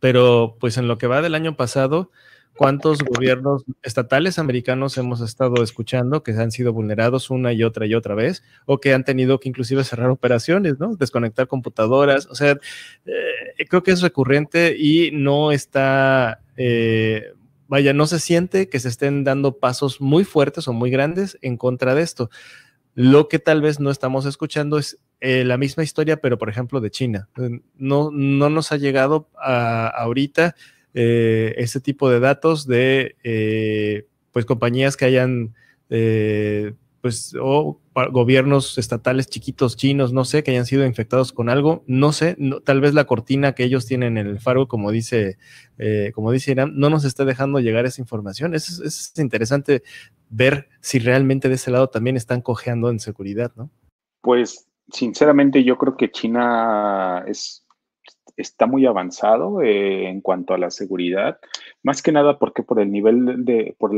pero pues en lo que va del año pasado, ¿cuántos gobiernos estatales americanos hemos estado escuchando que han sido vulnerados una y otra y otra vez? O que han tenido que inclusive cerrar operaciones, ¿no? Desconectar computadoras. O sea, eh, creo que es recurrente y no está... Eh, vaya, no se siente que se estén dando pasos muy fuertes o muy grandes en contra de esto. Lo que tal vez no estamos escuchando es eh, la misma historia, pero por ejemplo de China. No, no nos ha llegado a, ahorita eh, ese tipo de datos de eh, pues compañías que hayan pues o gobiernos estatales chiquitos chinos, no sé, que hayan sido infectados con algo, no sé, tal vez la cortina que ellos tienen en el faro, como dice, eh, como dice Irán, no nos está dejando llegar esa información. Es, es interesante ver si realmente de ese lado también están cojeando en seguridad, ¿no? Pues sinceramente yo creo que China es está muy avanzado eh, en cuanto a la seguridad, más que nada porque por el nivel de, por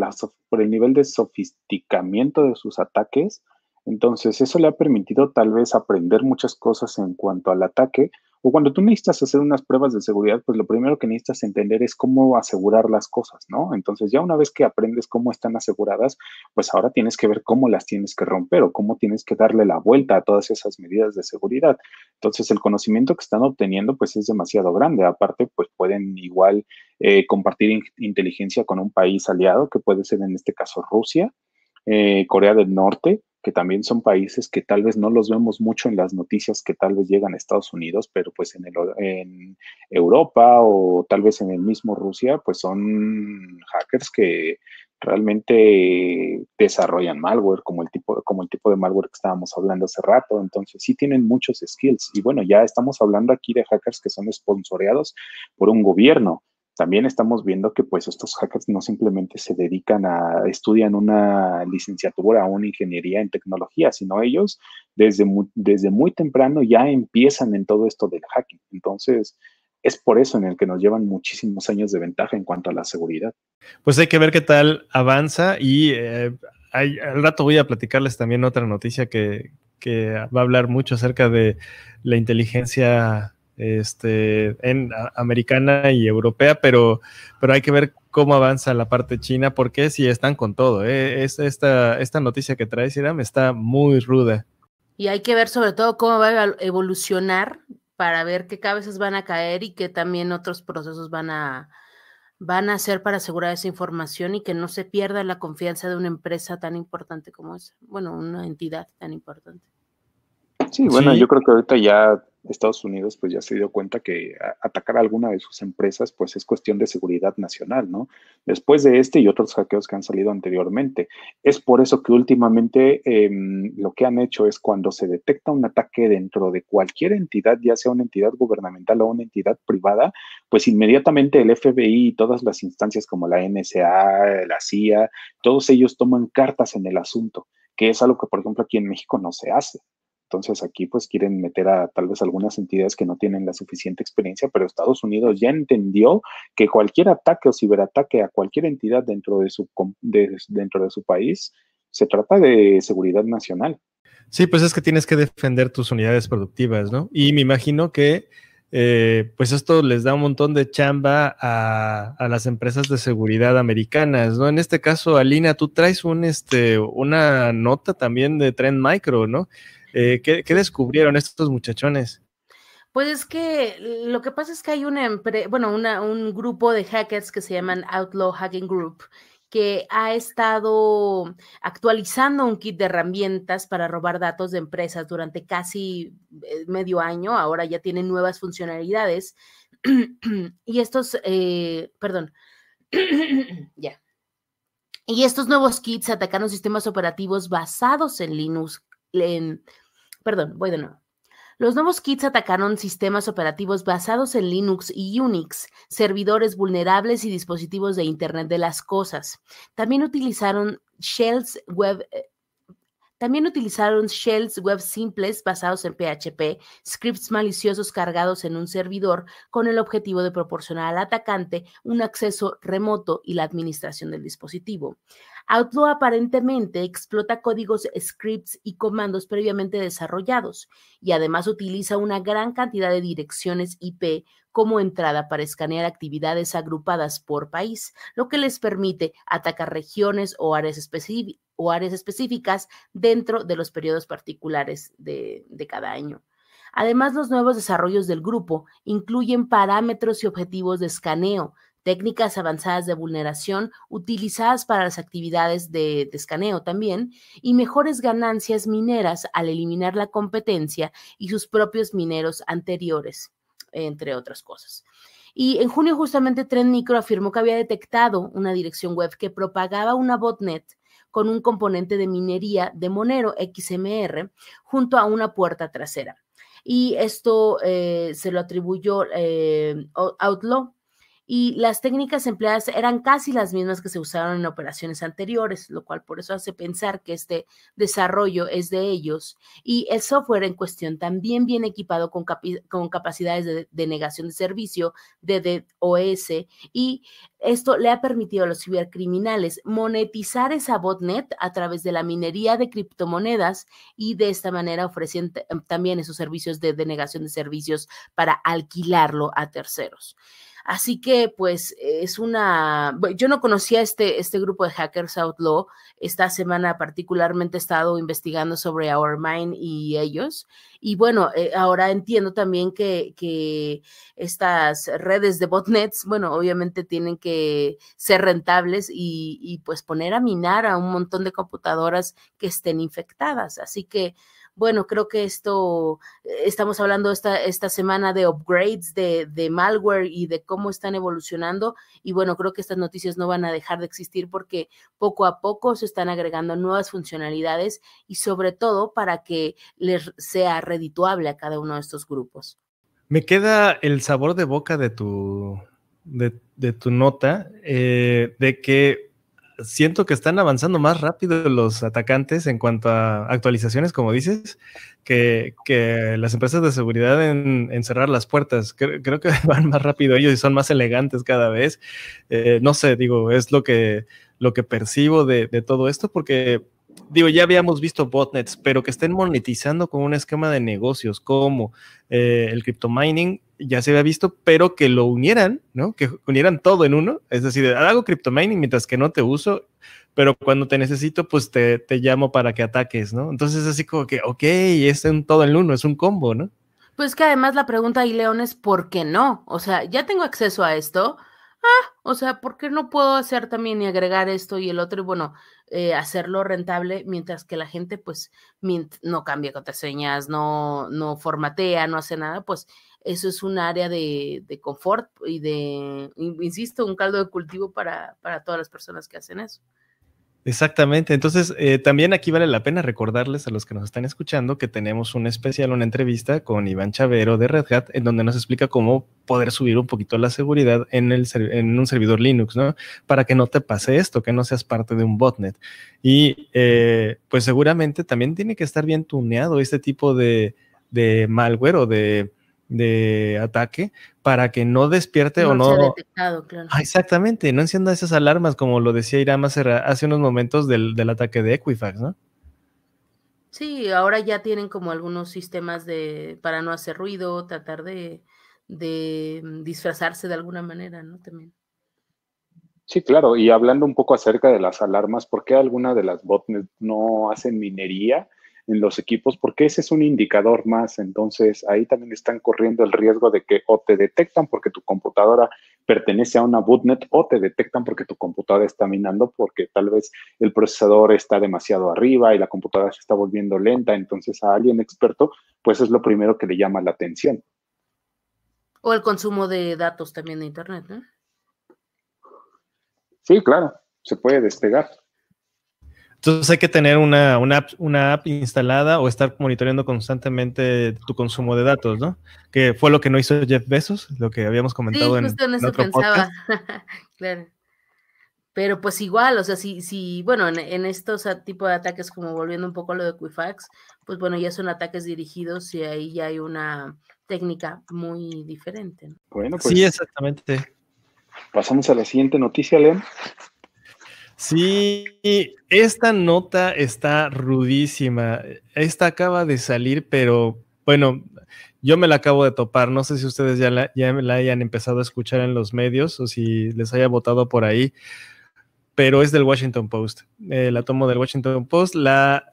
por el nivel de sofisticamiento de sus ataques, entonces, eso le ha permitido tal vez aprender muchas cosas en cuanto al ataque, o cuando tú necesitas hacer unas pruebas de seguridad, pues lo primero que necesitas entender es cómo asegurar las cosas, ¿no? Entonces ya una vez que aprendes cómo están aseguradas, pues ahora tienes que ver cómo las tienes que romper o cómo tienes que darle la vuelta a todas esas medidas de seguridad. Entonces el conocimiento que están obteniendo pues es demasiado grande. Aparte pues pueden igual eh, compartir inteligencia con un país aliado, que puede ser en este caso Rusia, eh, Corea del Norte que también son países que tal vez no los vemos mucho en las noticias que tal vez llegan a Estados Unidos, pero pues en, el, en Europa o tal vez en el mismo Rusia, pues son hackers que realmente desarrollan malware como el tipo como el tipo de malware que estábamos hablando hace rato entonces sí tienen muchos skills y bueno ya estamos hablando aquí de hackers que son esponsoreados por un gobierno también estamos viendo que pues estos hackers no simplemente se dedican a, estudian una licenciatura o una ingeniería en tecnología, sino ellos desde muy, desde muy temprano ya empiezan en todo esto del hacking. Entonces, es por eso en el que nos llevan muchísimos años de ventaja en cuanto a la seguridad. Pues hay que ver qué tal avanza y eh, al rato voy a platicarles también otra noticia que, que va a hablar mucho acerca de la inteligencia este, en americana y europea, pero, pero hay que ver cómo avanza la parte china, porque si están con todo, ¿eh? esta, esta noticia que trae me está muy ruda. Y hay que ver sobre todo cómo va a evolucionar para ver qué cabezas van a caer y que también otros procesos van a, van a hacer para asegurar esa información y que no se pierda la confianza de una empresa tan importante como esa, bueno, una entidad tan importante. Sí, bueno, yo creo que ahorita ya Estados Unidos pues ya se dio cuenta que atacar a alguna de sus empresas pues es cuestión de seguridad nacional, ¿no? Después de este y otros hackeos que han salido anteriormente. Es por eso que últimamente em, lo que han hecho es cuando se detecta un ataque dentro de cualquier entidad, ya sea una entidad gubernamental o una entidad privada, pues inmediatamente el FBI y todas las instancias como la NSA, la CIA, todos ellos toman cartas en el asunto que es algo que, por ejemplo, aquí en México no se hace. Entonces aquí pues quieren meter a tal vez algunas entidades que no tienen la suficiente experiencia, pero Estados Unidos ya entendió que cualquier ataque o ciberataque a cualquier entidad dentro de su, dentro de su país se trata de seguridad nacional. Sí, pues es que tienes que defender tus unidades productivas, ¿no? Y me imagino que eh, pues esto les da un montón de chamba a, a, las empresas de seguridad americanas, ¿no? En este caso, Alina, tú traes un, este, una nota también de Trend Micro, ¿no? Eh, ¿qué, descubrieron estos muchachones? Pues es que lo que pasa es que hay una bueno, un grupo de hackers que se llaman Outlaw Hacking Group que ha estado actualizando un kit de herramientas para robar datos de empresas durante casi eh, medio año. Ahora ya tienen nuevas funcionalidades. y estos, eh, perdón, ya. Y estos nuevos kits atacaron sistemas operativos basados en Linux perdón, voy de nuevo. Los nuevos kits atacaron sistemas operativos basados en Linux y Unix, servidores vulnerables y dispositivos de Internet de las Cosas. También utilizaron shells web eh, también utilizaron shells web simples basados en PHP, scripts maliciosos cargados en un servidor con el objetivo de proporcionar al atacante un acceso remoto y la administración del dispositivo. Auto aparentemente explota códigos, scripts y comandos previamente desarrollados y además utiliza una gran cantidad de direcciones IP como entrada para escanear actividades agrupadas por país, lo que les permite atacar regiones o áreas, específicas dentro de los periodos particulares de cada año. Además, los nuevos desarrollos del grupo incluyen parámetros y objetivos de escaneo, técnicas avanzadas de vulneración utilizadas para las actividades de, escaneo también, y mejores ganancias mineras al eliminar la competencia y sus propios mineros anteriores, entre otras cosas. Y en junio justamente Tren Micro afirmó que había detectado una dirección web que propagaba una botnet con un componente de minería de Monero XMR junto a una puerta trasera. Y esto eh, se lo atribuyó eh, Outlaw, y las técnicas empleadas eran casi las mismas que se usaron en operaciones anteriores, lo cual por eso hace pensar que este desarrollo es de ellos. Y el software en cuestión también viene equipado con, con capacidades de, denegación de servicio, de os y esto le ha permitido a los cibercriminales monetizar esa botnet a través de la minería de criptomonedas y de esta manera ofreciendo también esos servicios de denegación de servicios para alquilarlo a terceros. Así que pues es una, yo no conocía este, este grupo de hackers outlaw, esta semana particularmente he estado investigando sobre Our Mind y ellos. Y bueno, eh, ahora entiendo también que, que estas redes de botnets, bueno, obviamente tienen que ser rentables y, y pues poner a minar a un montón de computadoras que estén infectadas. Así que bueno, creo que esto, eh, estamos hablando esta, esta semana de upgrades de, malware y de cómo están evolucionando. Y bueno, creo que estas noticias no van a dejar de existir porque poco a poco se están agregando nuevas funcionalidades y sobre todo para que les sea redituable a cada uno de estos grupos. Me queda el sabor de boca de tu, de, tu nota, eh, de que siento que están avanzando más rápido los atacantes en cuanto a actualizaciones, como dices, que, que las empresas de seguridad en, cerrar las puertas. Creo, creo, que van más rápido ellos y son más elegantes cada vez. Eh, no sé, digo, es lo que, lo que percibo de, de todo esto, porque digo, ya habíamos visto botnets, pero que estén monetizando con un esquema de negocios como eh, el el mining, ya se había visto, pero que lo unieran, ¿no? Que unieran todo en uno, es decir, hago mining mientras que no te uso, pero cuando te necesito, pues te, llamo para que ataques, ¿no? Entonces así como que, ok, es un todo en uno, es un combo, ¿no? Pues que además la pregunta ahí, León, es ¿por qué no? O sea, ya tengo acceso a esto. Ah, o sea, ¿por qué no puedo hacer también y agregar esto y el otro? Y bueno, eh, hacerlo rentable mientras que la gente pues no cambia contraseñas, no, no formatea, no hace nada, pues eso es un área de, de, confort y de, insisto, un caldo de cultivo para, para todas las personas que hacen eso. Exactamente. Entonces, eh, también aquí vale la pena recordarles a los que nos están escuchando que tenemos un especial, una entrevista con Iván Chavero de Red Hat, en donde nos explica cómo poder subir un poquito la seguridad en, el, en un servidor Linux, ¿no? Para que no te pase esto, que no seas parte de un botnet. Y eh, pues seguramente también tiene que estar bien tuneado este tipo de malware o de de ataque para que no despierte o no. Ah, exactamente, no encienda esas alarmas, como lo decía Irama hace, hace unos momentos del, ataque de Equifax, ¿no? Sí, ahora ya tienen como algunos sistemas de para no hacer ruido, tratar de, mm, disfrazarse de alguna manera, ¿no? También. Sí, claro, y hablando un poco acerca de las alarmas, ¿por qué alguna de las botnets no hacen minería? en los equipos, porque ese es un indicador más. Entonces, ahí también están corriendo el riesgo de que o te detectan porque tu computadora pertenece a una bootnet o te detectan porque tu computadora está minando, porque tal vez el procesador está demasiado arriba y la computadora se está volviendo lenta. Entonces, a alguien experto, pues es lo primero que le llama la atención. O el consumo de datos también de Internet, ¿no? Sí, claro, se puede despegar. Entonces hay que tener una, una, app, instalada o estar monitoreando constantemente tu consumo de datos, ¿no? Que fue lo que no hizo Jeff Bezos, lo que habíamos comentado sí, justo en, eso pensaba. claro. Pero pues igual, o sea, si, si bueno, en, estos tipos de ataques, como volviendo un poco a lo de Quifax, pues bueno, ya son ataques dirigidos y ahí ya hay una técnica muy diferente. ¿no? Bueno, pues. Sí, exactamente. Pasamos a la siguiente noticia, León. Sí, esta nota está rudísima. Esta acaba de salir, pero bueno, yo me la acabo de topar. No sé si ustedes ya la, hayan empezado a escuchar en los medios o si les haya votado por ahí, pero es del Washington Post. Eh, la tomo del Washington Post. La,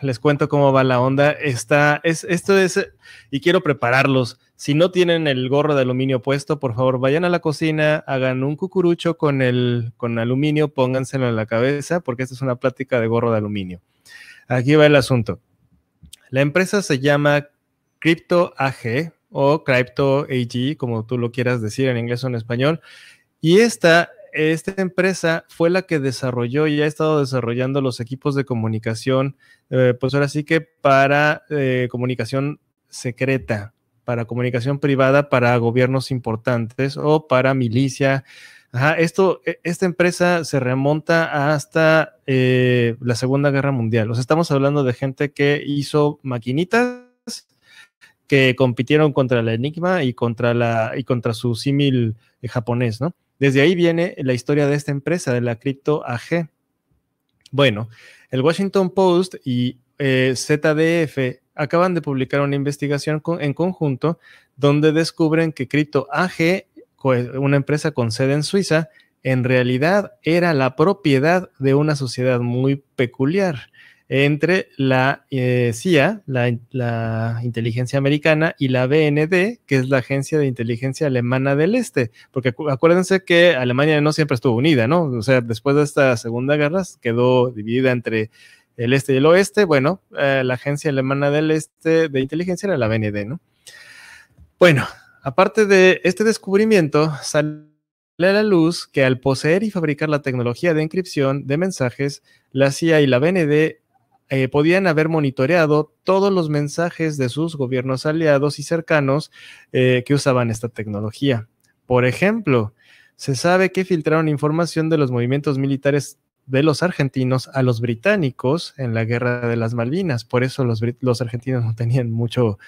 les cuento cómo va la onda. Está, es, esto es, y quiero prepararlos. Si no tienen el gorro de aluminio puesto, por favor vayan a la cocina, hagan un cucurucho con, el, con aluminio, pónganselo en la cabeza, porque esta es una plática de gorro de aluminio. Aquí va el asunto. La empresa se llama Crypto AG o Crypto AG, como tú lo quieras decir en inglés o en español. Y esta esta empresa fue la que desarrolló y ha estado desarrollando los equipos de comunicación, eh, pues ahora sí que para eh, comunicación secreta, para comunicación privada, para gobiernos importantes o para milicia. Ajá, esto, e, esta empresa se remonta hasta eh, la Segunda Guerra Mundial. O sea, estamos hablando de gente que hizo maquinitas que compitieron contra la Enigma y contra, la, y contra su símil eh, japonés, ¿no? Desde ahí viene la historia de esta empresa, de la cripto AG. Bueno, el Washington Post y eh, ZDF acaban de publicar una investigación en conjunto donde descubren que Crypto AG, una empresa con sede en Suiza, en realidad era la propiedad de una sociedad muy peculiar entre la eh, CIA, la, inteligencia americana, y la BND, que es la Agencia de Inteligencia Alemana del Este. Porque acuérdense que Alemania no siempre estuvo unida, ¿no? O sea, después de esta Segunda Guerra quedó dividida entre el este y el oeste, bueno, eh, la agencia alemana del este de inteligencia era la BND, ¿no? Bueno, aparte de este descubrimiento, sale a la luz que al poseer y fabricar la tecnología de encripción de mensajes, la CIA y la BND eh, podían haber monitoreado todos los mensajes de sus gobiernos aliados y cercanos eh, que usaban esta tecnología. Por ejemplo, se sabe que filtraron información de los movimientos militares de los argentinos a los británicos en la guerra de las Malvinas. Por eso los, los argentinos no tenían mucho,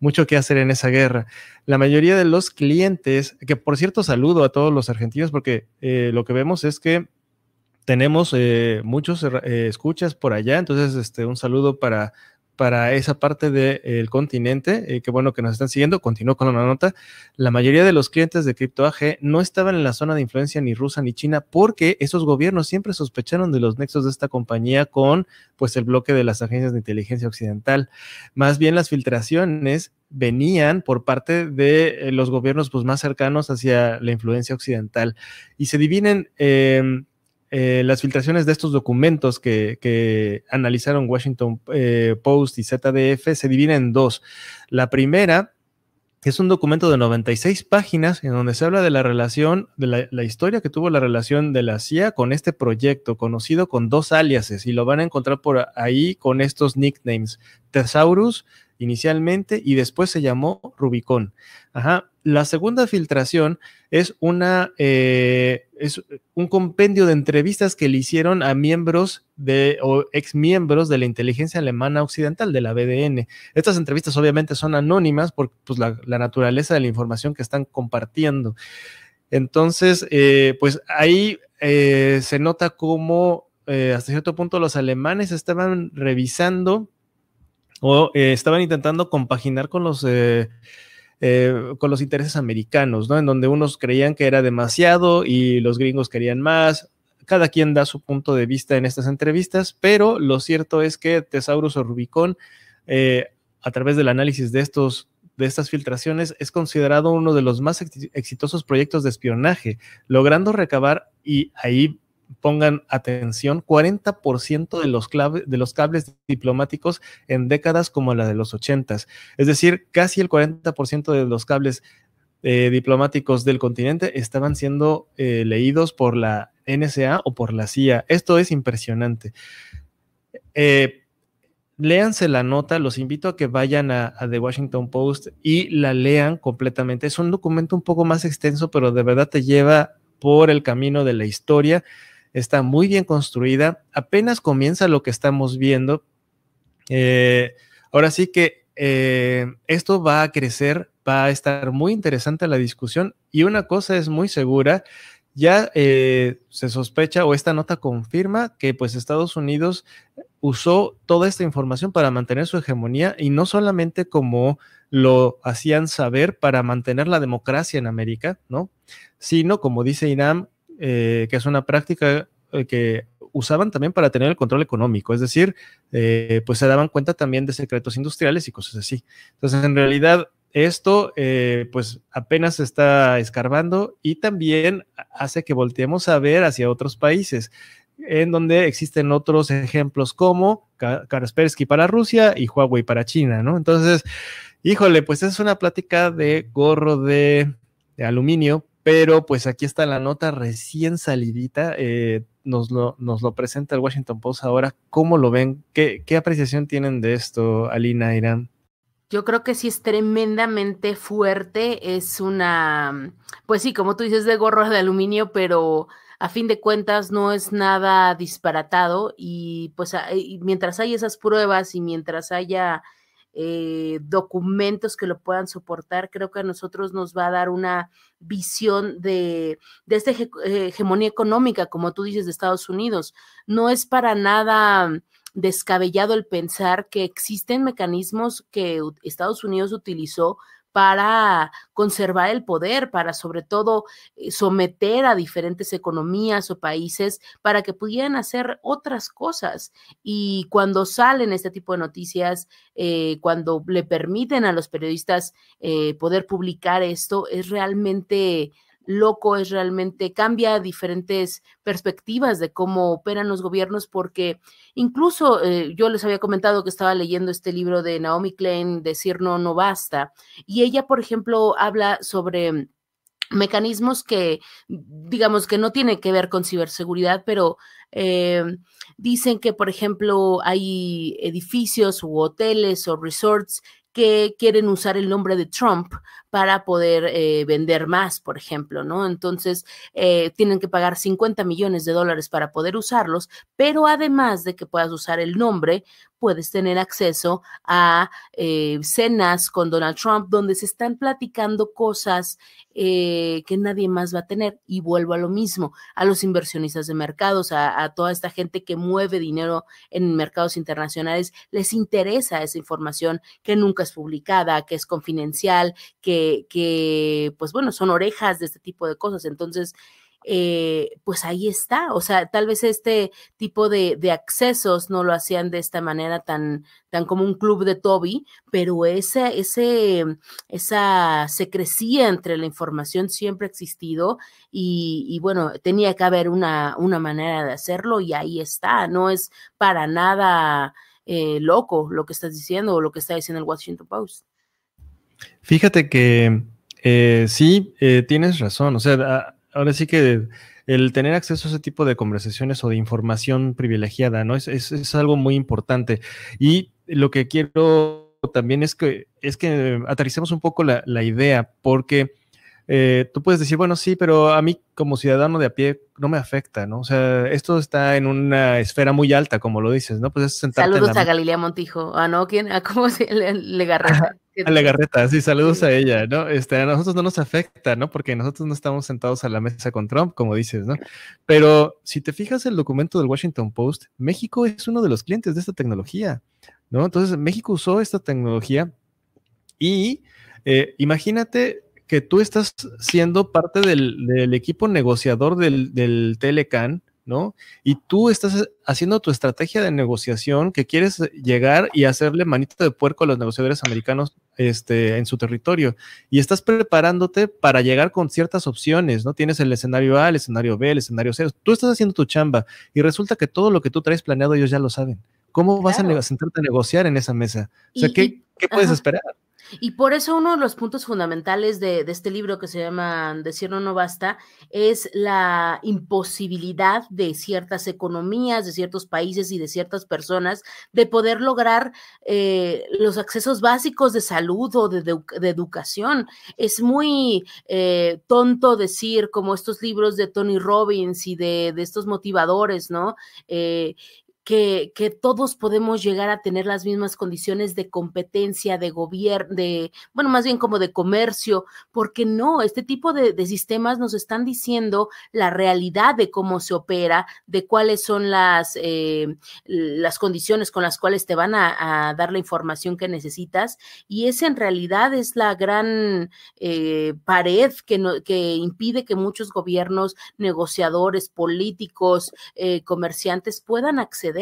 mucho que hacer en esa guerra. La mayoría de los clientes, que por cierto saludo a todos los argentinos porque eh, lo que vemos es que tenemos eh, muchos eh, escuchas por allá, entonces este, un saludo para para esa parte del continente. que eh, qué bueno que nos están siguiendo. Continúo con la nota. La mayoría de los clientes de CryptoAG no estaban en la zona de influencia ni rusa ni china porque esos gobiernos siempre sospecharon de los nexos de esta compañía con pues el bloque de las agencias de inteligencia occidental. Más bien las filtraciones venían por parte de eh, los gobiernos pues, más cercanos hacia la influencia occidental y se dividen em, eh, las filtraciones de estos documentos que, analizaron Washington eh, Post y ZDF se dividen en dos. La primera es un documento de 96 páginas en donde se habla de la relación, de la, historia que tuvo la relación de la CIA con este proyecto, conocido con dos aliases, y lo van a encontrar por ahí con estos nicknames, Thesaurus inicialmente y después se llamó Rubicón. La segunda filtración es una eh, es un compendio de entrevistas que le hicieron a miembros de o exmiembros de la inteligencia alemana occidental, de la BDN. Estas entrevistas obviamente son anónimas por pues, la, naturaleza de la información que están compartiendo. Entonces, eh, pues ahí eh, se nota cómo hasta cierto punto los alemanes estaban revisando o estaban intentando compaginar con los eh, con los intereses americanos, ¿no? En donde unos creían que era demasiado y los gringos querían más. Cada quien da su punto de vista en estas entrevistas, pero lo cierto es que Tesaurus o Rubicón, eh, a través del análisis de estos de estas filtraciones es considerado uno de los más exitosos proyectos de espionaje, logrando recabar, y ahí pongan atención, 40% de los, de los cables diplomáticos en décadas como la de los 80. Es decir, casi el 40% de los cables eh, diplomáticos del continente estaban siendo eh, leídos por la NSA o por la CIA. Esto es impresionante. Eh, léanse la nota, los invito a que vayan a, The Washington Post y la lean completamente. Es un documento un poco más extenso, pero de verdad te lleva por el camino de la historia está muy bien construida, apenas comienza lo que estamos viendo. Eh, ahora sí que eh, esto va a crecer, va a estar muy interesante la discusión y una cosa es muy segura, ya eh, se sospecha o esta nota confirma que pues Estados Unidos usó toda esta información para mantener su hegemonía y no solamente como lo hacían saber para mantener la democracia en América, ¿no? Sino, como dice Inam, eh, que es una práctica eh, que usaban también para tener el control económico, es decir, eh, pues se daban cuenta también de secretos industriales y cosas así. Entonces, en realidad, esto pues apenas se está escarbando y también hace que volteemos a ver hacia otros países en donde existen otros ejemplos como Kaspersky para Rusia y Huawei para China, ¿no? Entonces, híjole, pues es una plática de gorro de aluminio pero pues aquí está la nota recién salidita. Eh, nos, lo, nos lo presenta el Washington Post ahora. ¿Cómo lo ven? ¿Qué, qué apreciación tienen de esto, Alina, Irán? Yo creo que sí es tremendamente fuerte. Es una, pues sí, como tú dices, de gorro de aluminio, pero a fin de cuentas no es nada disparatado. Y pues mientras hay esas pruebas y mientras haya eh, documentos que lo puedan soportar, creo que a nosotros nos va a dar una visión de, de esta eh, hegemonía económica, como tú dices, de Estados Unidos. No es para nada descabellado el pensar que existen mecanismos que Estados Unidos utilizó para conservar el poder, para sobre todo eh, someter a diferentes economías o países para que pudieran hacer otras cosas. Y cuando salen este tipo de noticias, eh, cuando le permiten a los periodistas eh, poder publicar esto, es realmente loco es realmente, cambia diferentes perspectivas de cómo operan los gobiernos, porque incluso eh, yo les había comentado que estaba leyendo este libro de Naomi Klein, Decir no, no basta, y ella, por ejemplo, habla sobre mecanismos que, digamos, que no tienen que ver con ciberseguridad, pero eh, dicen que, por ejemplo, hay edificios u hoteles o resorts que quieren usar el nombre de Trump para poder eh, vender más, por ejemplo, ¿no? Entonces, eh, tienen que pagar 50 millones de dólares para poder usarlos, pero además de que puedas usar el nombre, puedes tener acceso a eh, cenas con Donald Trump donde se están platicando cosas que nadie más va a tener. Y vuelvo a lo mismo, a los inversionistas de mercados, a, toda esta gente que mueve dinero en mercados internacionales, les interesa esa información que nunca pues, publicada, que es confidencial, que, que pues bueno, son orejas de este tipo de cosas. Entonces, eh, pues ahí está. O sea, tal vez este tipo de, accesos no lo hacían de esta manera tan, tan como un club de Toby, pero ese, ese, esa secrecía entre la información siempre ha existido y, bueno, tenía que haber una, una manera de hacerlo y ahí está. No es para nada eh, loco lo que estás diciendo o lo que está diciendo el Washington Post. Fíjate que eh, sí, eh, tienes razón. O sea, ahora sí que el tener acceso a ese tipo de conversaciones o de información privilegiada, ¿no? Es, algo muy importante. Y lo que quiero también es que, es que aterricemos un poco la idea, porque eh, tú puedes decir, bueno, sí, pero a mí como ciudadano de a pie no me afecta, ¿no? O sea, esto está en una esfera muy alta, como lo dices, ¿no? Pues es sentarte Saludos en la... a Galilea Montijo, ah, no? ¿Quién? ¿A ah, cómo se le, Garreta. A la garreta, sí, saludos a ella, ¿no? Este, a nosotros no nos afecta, ¿no? Porque nosotros no estamos sentados a la mesa con Trump, como dices, ¿no? Pero si te fijas el documento del Washington Post, México es uno de los clientes de esta tecnología, ¿no? Entonces, México usó esta tecnología y eh, imagínate que tú estás siendo parte del, equipo negociador del, Telecan, ¿no? Y tú estás haciendo tu estrategia de negociación que quieres llegar y hacerle manito de puerco a los negociadores americanos este, en su territorio. Y estás preparándote para llegar con ciertas opciones, ¿no? Tienes el escenario A, el escenario B, el escenario C. Tú estás haciendo tu chamba y resulta que todo lo que tú traes planeado ellos ya lo saben. ¿Cómo vas a sentarte a negociar en esa mesa? O sea, ¿qué, puedes esperar? Y por eso uno de los puntos fundamentales de, este libro que se llama Decir no basta es la imposibilidad de ciertas economías, de ciertos países y de ciertas personas de poder lograr eh, los accesos básicos de salud o de, educación. Es muy eh, tonto decir como estos libros de Tony Robbins y de, estos motivadores, ¿no? Eh, que, todos podemos llegar a tener las mismas condiciones de competencia, de gobierno, de, bueno, más bien como de comercio, porque no, este tipo de, sistemas nos están diciendo la realidad de cómo se opera, de cuáles son las, eh, las condiciones con las cuales te van a, dar la información que necesitas, y esa en realidad es la gran eh, pared que, que impide que muchos gobiernos, negociadores, políticos, eh, comerciantes puedan acceder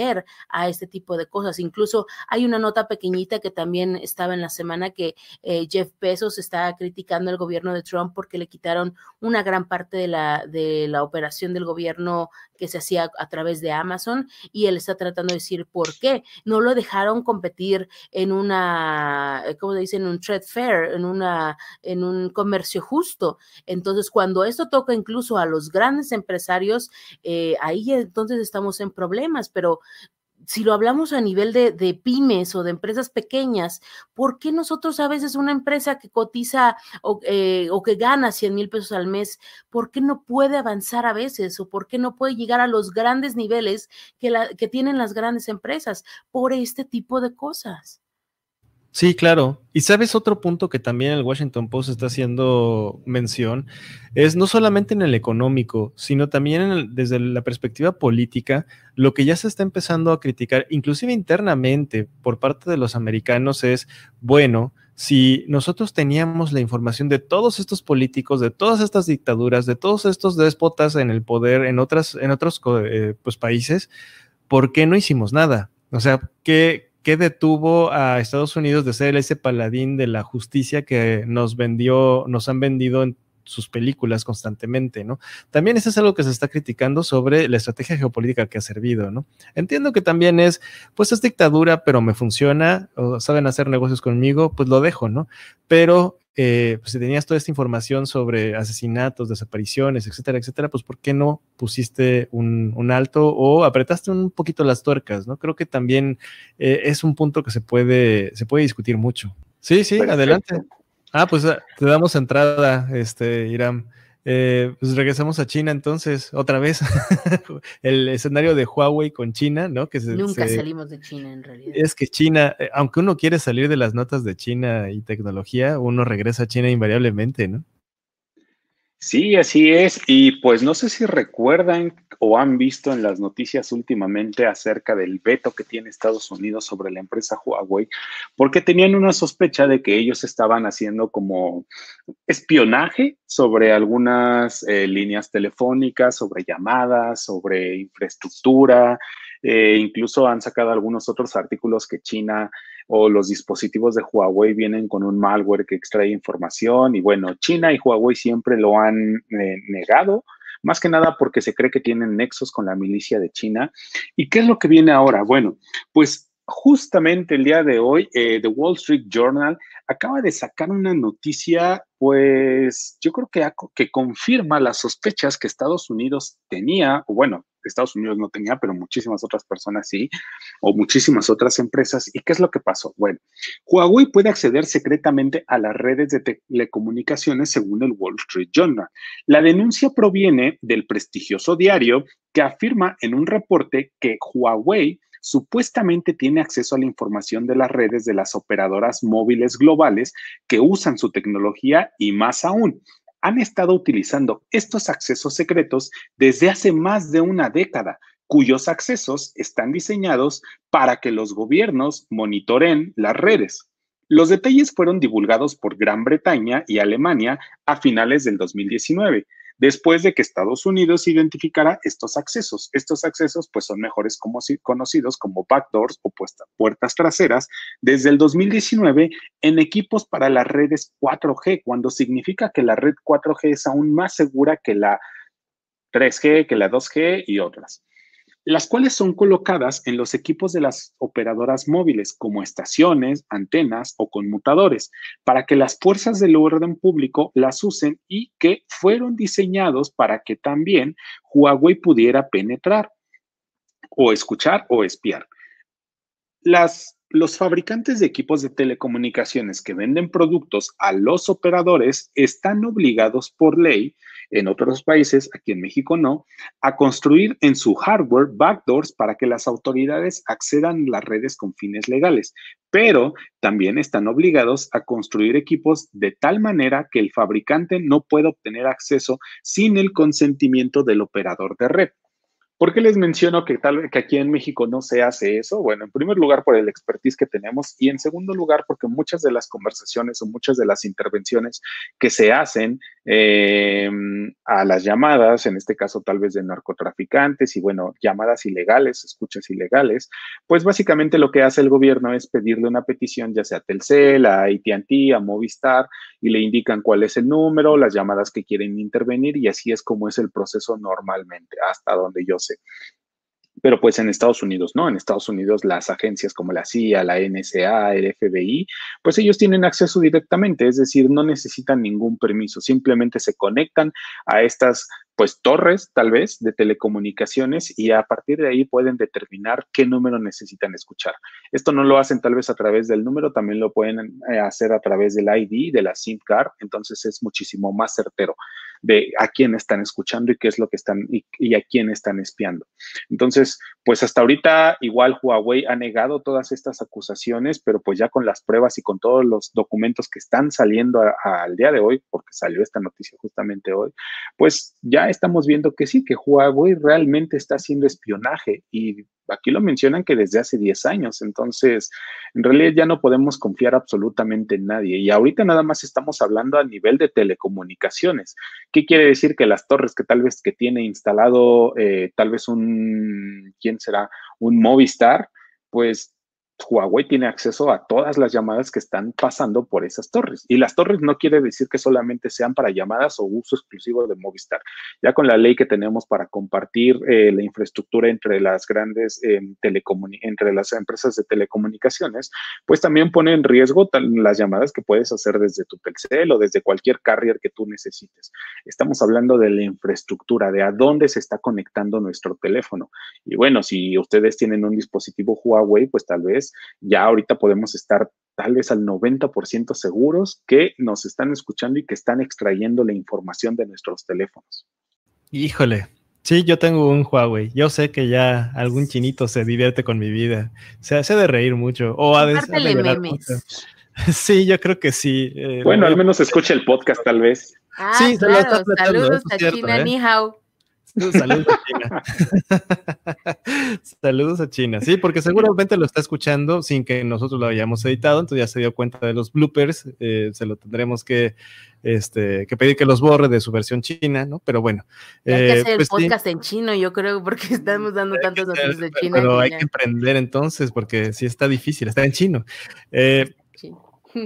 a este tipo de cosas. Incluso hay una nota pequeñita que también estaba en la semana que eh, Jeff Bezos está criticando al gobierno de Trump porque le quitaron una gran parte de la, de la operación del gobierno que se hacía a través de Amazon y él está tratando de decir por qué. No lo dejaron competir en una, eh, ¿cómo se dice? En un trade fair, en, una, en un comercio justo. Entonces, cuando esto toca incluso a los grandes empresarios, eh, ahí entonces estamos en problemas, pero si lo hablamos a nivel de, pymes o de empresas pequeñas, ¿por qué nosotros a veces una empresa que cotiza o, eh, que gana 100 mil pesos al mes, ¿por qué no puede avanzar a veces o por qué no puede llegar a los grandes niveles que tienen las grandes empresas por este tipo de cosas? Sí, claro. Y sabes otro punto que también el Washington Post está haciendo mención, es no solamente en el económico, sino también desde la perspectiva política, lo que ya se está empezando a criticar, inclusive internamente por parte de los americanos, es, bueno, si nosotros teníamos la información de todos estos políticos, de todas estas dictaduras, de todos estos déspotas en el poder en, otras, en otros eh, pues, países, ¿por qué no hicimos nada? O sea, ¿qué, ¿qué detuvo a Estados Unidos de ser ese paladín de la justicia que nos vendió, nos han vendido en sus películas constantemente, ¿no? También eso es algo que se está criticando sobre la estrategia geopolítica que ha servido, ¿no? Entiendo que también es, pues es dictadura, pero me funciona, o saben hacer negocios conmigo, pues lo dejo, ¿no? Pero eh, pues si tenías toda esta información sobre asesinatos, desapariciones, etcétera, etcétera, pues ¿por qué no pusiste un, alto o apretaste un poquito las tuercas? ¿no? Creo que también eh, es un punto que se puede, se puede discutir mucho. Sí, sí, adelante. Ah, pues te damos entrada, este, Iram. Eh, pues regresamos a China entonces, otra vez. el escenario de Huawei con China, ¿no? Que Nunca salimos de China en realidad. Es que China, eh, aunque uno quiere salir de las notas de China y tecnología, uno regresa a China invariablemente, ¿no? Sí, así es. Y pues no sé si recuerdan o han visto en las noticias últimamente acerca del veto que tiene Estados Unidos sobre la empresa Huawei, porque tenían una sospecha de que ellos estaban haciendo como espionaje sobre algunas eh, líneas telefónicas, sobre llamadas, sobre infraestructura. Eh, incluso han sacado algunos otros artículos que China o los dispositivos de Huawei vienen con un malware que extrae información y bueno, China y Huawei siempre lo han eh, negado, más que nada porque se cree que tienen nexos con la milicia de China. ¿Y qué es lo que viene ahora? Bueno, pues justamente el día de hoy, eh, The Wall Street Journal acaba de sacar una noticia, pues yo creo que, que confirma las sospechas que Estados Unidos tenía, o bueno, Estados Unidos no tenía, pero muchísimas otras personas sí, o muchísimas otras empresas. ¿Y qué es lo que pasó? Bueno, Huawei puede acceder secretamente a las redes de telecomunicaciones según el Wall Street Journal. La denuncia proviene del prestigioso diario que afirma en un reporte que Huawei supuestamente tiene acceso a la información de las redes de las operadoras móviles globales que usan su tecnología y más aún, han estado utilizando estos accesos secretos desde hace más de una década, cuyos accesos están diseñados para que los gobiernos monitoren las redes. Los detalles fueron divulgados por Gran Bretaña y Alemania a finales del 2019 después de que Estados Unidos identificara estos accesos. Estos accesos pues son mejores como, conocidos como backdoors o puertas traseras desde el 2019 en equipos para las redes 4G, cuando significa que la red 4G es aún más segura que la 3G, que la 2G y otras las cuales son colocadas en los equipos de las operadoras móviles como estaciones, antenas o conmutadores, para que las fuerzas del orden público las usen y que fueron diseñados para que también Huawei pudiera penetrar o escuchar o espiar. Las los fabricantes de equipos de telecomunicaciones que venden productos a los operadores están obligados por ley, en otros países, aquí en México no, a construir en su hardware backdoors para que las autoridades accedan a las redes con fines legales, pero también están obligados a construir equipos de tal manera que el fabricante no pueda obtener acceso sin el consentimiento del operador de red. ¿Por qué les menciono que tal que aquí en México no se hace eso? Bueno, en primer lugar por el expertise que tenemos y en segundo lugar porque muchas de las conversaciones o muchas de las intervenciones que se hacen eh, a las llamadas, en este caso tal vez de narcotraficantes y bueno, llamadas ilegales, escuchas ilegales, pues básicamente lo que hace el gobierno es pedirle una petición ya sea a Telcel, a AT&T, a Movistar y le indican cuál es el número, las llamadas que quieren intervenir y así es como es el proceso normalmente, hasta donde yo pero pues en Estados Unidos, ¿no? En Estados Unidos las agencias como la CIA, la NSA, el FBI, pues ellos tienen acceso directamente, es decir, no necesitan ningún permiso, simplemente se conectan a estas pues torres tal vez de telecomunicaciones y a partir de ahí pueden determinar qué número necesitan escuchar. Esto no lo hacen tal vez a través del número, también lo pueden eh, hacer a través del ID, de la SIM card, entonces es muchísimo más certero de a quién están escuchando y qué es lo que están y, a quién están espiando. Entonces, pues hasta ahorita igual Huawei ha negado todas estas acusaciones, pero pues ya con las pruebas y con todos los documentos que están saliendo al día de hoy, porque salió esta noticia justamente hoy, pues ya estamos viendo que sí, que Huawei realmente está haciendo espionaje y aquí lo mencionan que desde hace 10 años, entonces en realidad ya no podemos confiar absolutamente en nadie y ahorita nada más estamos hablando a nivel de telecomunicaciones. ¿Qué quiere decir que las torres que tal vez que tiene instalado eh, tal vez un, ¿quién será? Un Movistar, pues Huawei tiene acceso a todas las llamadas que están pasando por esas torres. Y las torres no quiere decir que solamente sean para llamadas o uso exclusivo de Movistar. Ya con la ley que tenemos para compartir eh, la infraestructura entre las grandes eh, entre las empresas de telecomunicaciones, pues también pone en riesgo las llamadas que puedes hacer desde tu Telcel o desde cualquier carrier que tú necesites. Estamos hablando de la infraestructura, de a dónde se está conectando nuestro teléfono. Y bueno, si ustedes tienen un dispositivo Huawei, pues tal vez ya ahorita podemos estar tal vez al 90% seguros que nos están escuchando y que están extrayendo la información de nuestros teléfonos. Híjole, sí, yo tengo un Huawei. Yo sé que ya algún chinito se divierte con mi vida. Se hace de reír mucho. O a Sí, yo creo que sí. Eh, bueno, al menos escuche el podcast tal vez. Ah, sí, Saludos a China ¿eh? Ni Saludos a China. Saludos a China. Sí, porque seguramente lo está escuchando sin que nosotros lo hayamos editado, entonces ya se dio cuenta de los bloopers, eh, se lo tendremos que, este, que pedir que los borre de su versión china, ¿no? Pero bueno. hay que eh, hacer el pues podcast en chino, yo creo, porque estamos dando tantos noticias de China. Pero hay que emprender entonces, porque sí está difícil, está en chino. Eh,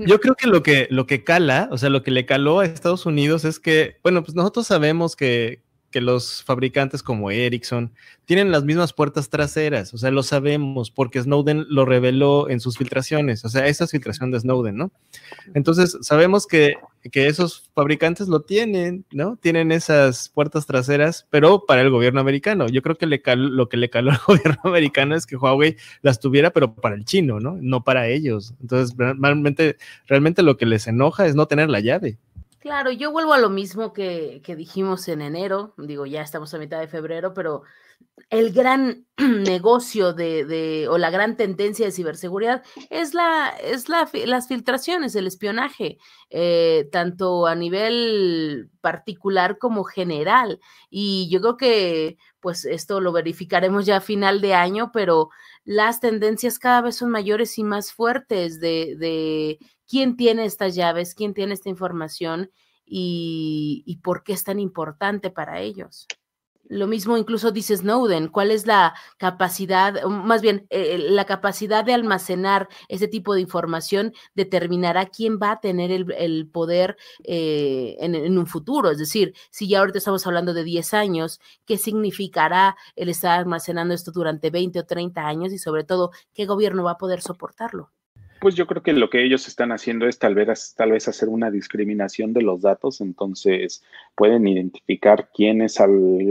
yo creo que lo que lo que cala, o sea, lo que le caló a Estados Unidos es que, bueno, pues nosotros sabemos que, que los fabricantes como Ericsson tienen las mismas puertas traseras, o sea, lo sabemos porque Snowden lo reveló en sus filtraciones, o sea, esa filtración de Snowden, ¿no? Entonces, sabemos que, que esos fabricantes lo tienen, ¿no? Tienen esas puertas traseras, pero para el gobierno americano. Yo creo que le lo que le caló al gobierno americano es que Huawei las tuviera, pero para el chino, ¿no? No para ellos. Entonces, realmente, realmente lo que les enoja es no tener la llave. Claro, yo vuelvo a lo mismo que, dijimos en enero, digo, ya estamos a mitad de febrero, pero el gran negocio de, o la gran tendencia de ciberseguridad es la es la, las filtraciones el espionaje eh, tanto a nivel particular como general y yo creo que pues esto lo verificaremos ya a final de año pero las tendencias cada vez son mayores y más fuertes de, de quién tiene estas llaves, quién tiene esta información y, por qué es tan importante para ellos. Lo mismo incluso dice Snowden, cuál es la capacidad, más bien eh, la capacidad de almacenar ese tipo de información determinará quién va a tener el, poder eh, en, en, un futuro. Es decir, si ya ahorita estamos hablando de 10 años, ¿qué significará el estar almacenando esto durante 20 o 30 años y sobre todo, qué gobierno va a poder soportarlo? Pues yo creo que lo que ellos están haciendo es tal vez, tal vez hacer una discriminación de los datos, entonces pueden identificar quiénes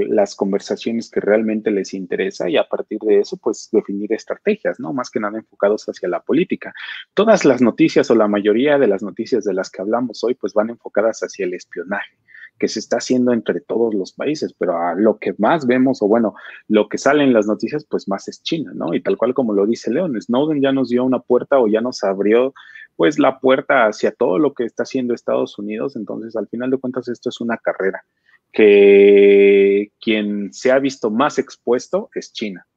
las conversaciones que realmente les interesa y a partir de eso, pues definir estrategias, ¿no? Más que nada enfocados hacia la política. Todas las noticias o la mayoría de las noticias de las que hablamos hoy, pues van enfocadas hacia el espionaje que se está haciendo entre todos los países, pero a lo que más vemos, o bueno, lo que sale en las noticias, pues más es China, ¿no? Y tal cual como lo dice Leon, Snowden ya nos dio una puerta o ya nos abrió pues la puerta hacia todo lo que está haciendo Estados Unidos, entonces al final de cuentas esto es una carrera que quien se ha visto más expuesto es China.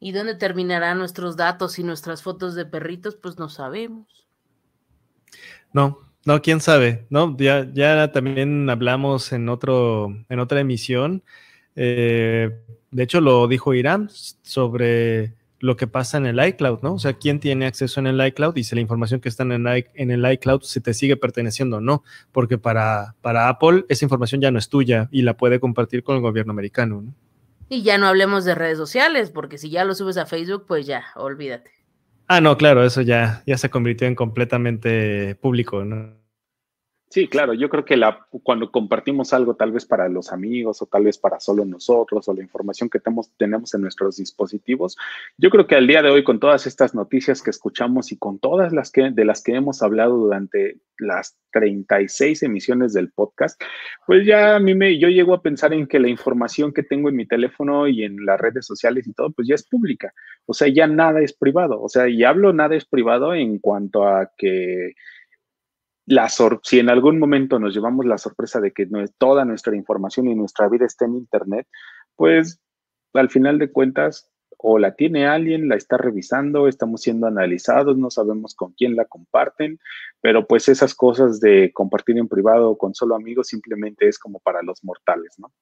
¿Y dónde terminarán nuestros datos y nuestras fotos de perritos? Pues no sabemos. No, no, quién sabe, ¿no? Ya, también hablamos en, otro, en otra emisión. Eh, de hecho, lo dijo Irán sobre lo que pasa en el iCloud, ¿no? O sea, quién tiene acceso en el iCloud y si la información que está en el, en el iCloud se te sigue perteneciendo o no, porque para, para Apple esa información ya no es tuya y la puede compartir con el gobierno americano, Y ya no hablemos de redes sociales, porque si ya lo subes a Facebook, pues ya, olvídate. Ah, no, claro, eso ya, ya se convirtió en completamente público, ¿no? Sí, claro, yo creo que cuando compartimos algo tal vez para los amigos o tal vez para solo nosotros o la información que tenemos en nuestros dispositivos, yo creo que al día de hoy con todas estas noticias que escuchamos y con todas las que de las que hemos hablado durante las 36 emisiones del podcast, pues ya a mí me, yo llego a pensar en que la información que tengo en mi teléfono y en las redes sociales y todo, pues ya es pública, o sea, ya nada es privado, o sea, y hablo nada es privado en cuanto a que si en algún momento nos llevamos la sorpresa de que no es toda nuestra información y nuestra vida está en Internet, pues al final de cuentas o la tiene alguien, la está revisando, estamos siendo analizados, no sabemos con quién la comparten, pero pues esas cosas de compartir en privado con solo amigos simplemente es como para los mortales, ¿no?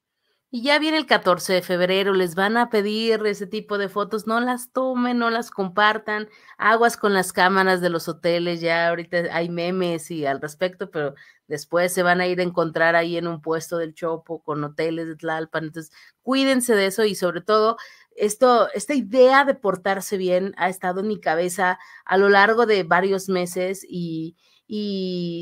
Y ya viene el 14 de febrero, les van a pedir ese tipo de fotos, no las tomen, no las compartan, aguas con las cámaras de los hoteles, ya ahorita hay memes y al respecto, pero después se van a ir a encontrar ahí en un puesto del Chopo con hoteles de Tlalpan, entonces cuídense de eso y sobre todo esto, esta idea de portarse bien ha estado en mi cabeza a lo largo de varios meses y,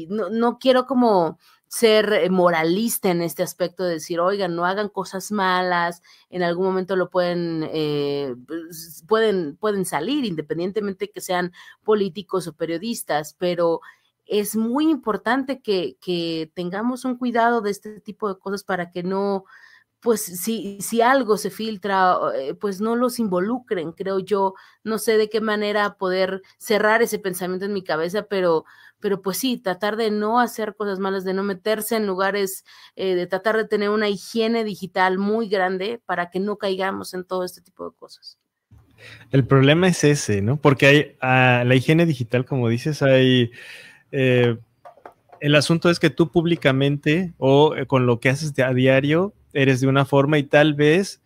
no quiero como ser eh, moralista en este aspecto de decir, oigan, no hagan cosas malas, en algún momento lo pueden, eh, pues, pueden, pueden salir, independientemente que sean políticos o periodistas, pero es muy importante que, que, tengamos un cuidado de este tipo de cosas para que no, pues si, si algo se filtra, eh, pues no los involucren, creo yo. No sé de qué manera poder cerrar ese pensamiento en mi cabeza, pero pero pues sí, tratar de no hacer cosas malas, de no meterse en lugares, eh, de tratar de tener una higiene digital muy grande para que no caigamos en todo este tipo de cosas. El problema es ese, ¿no? Porque hay ah, la higiene digital, como dices, hay... Eh, el asunto es que tú públicamente o eh, con lo que haces a diario eres de una forma y tal vez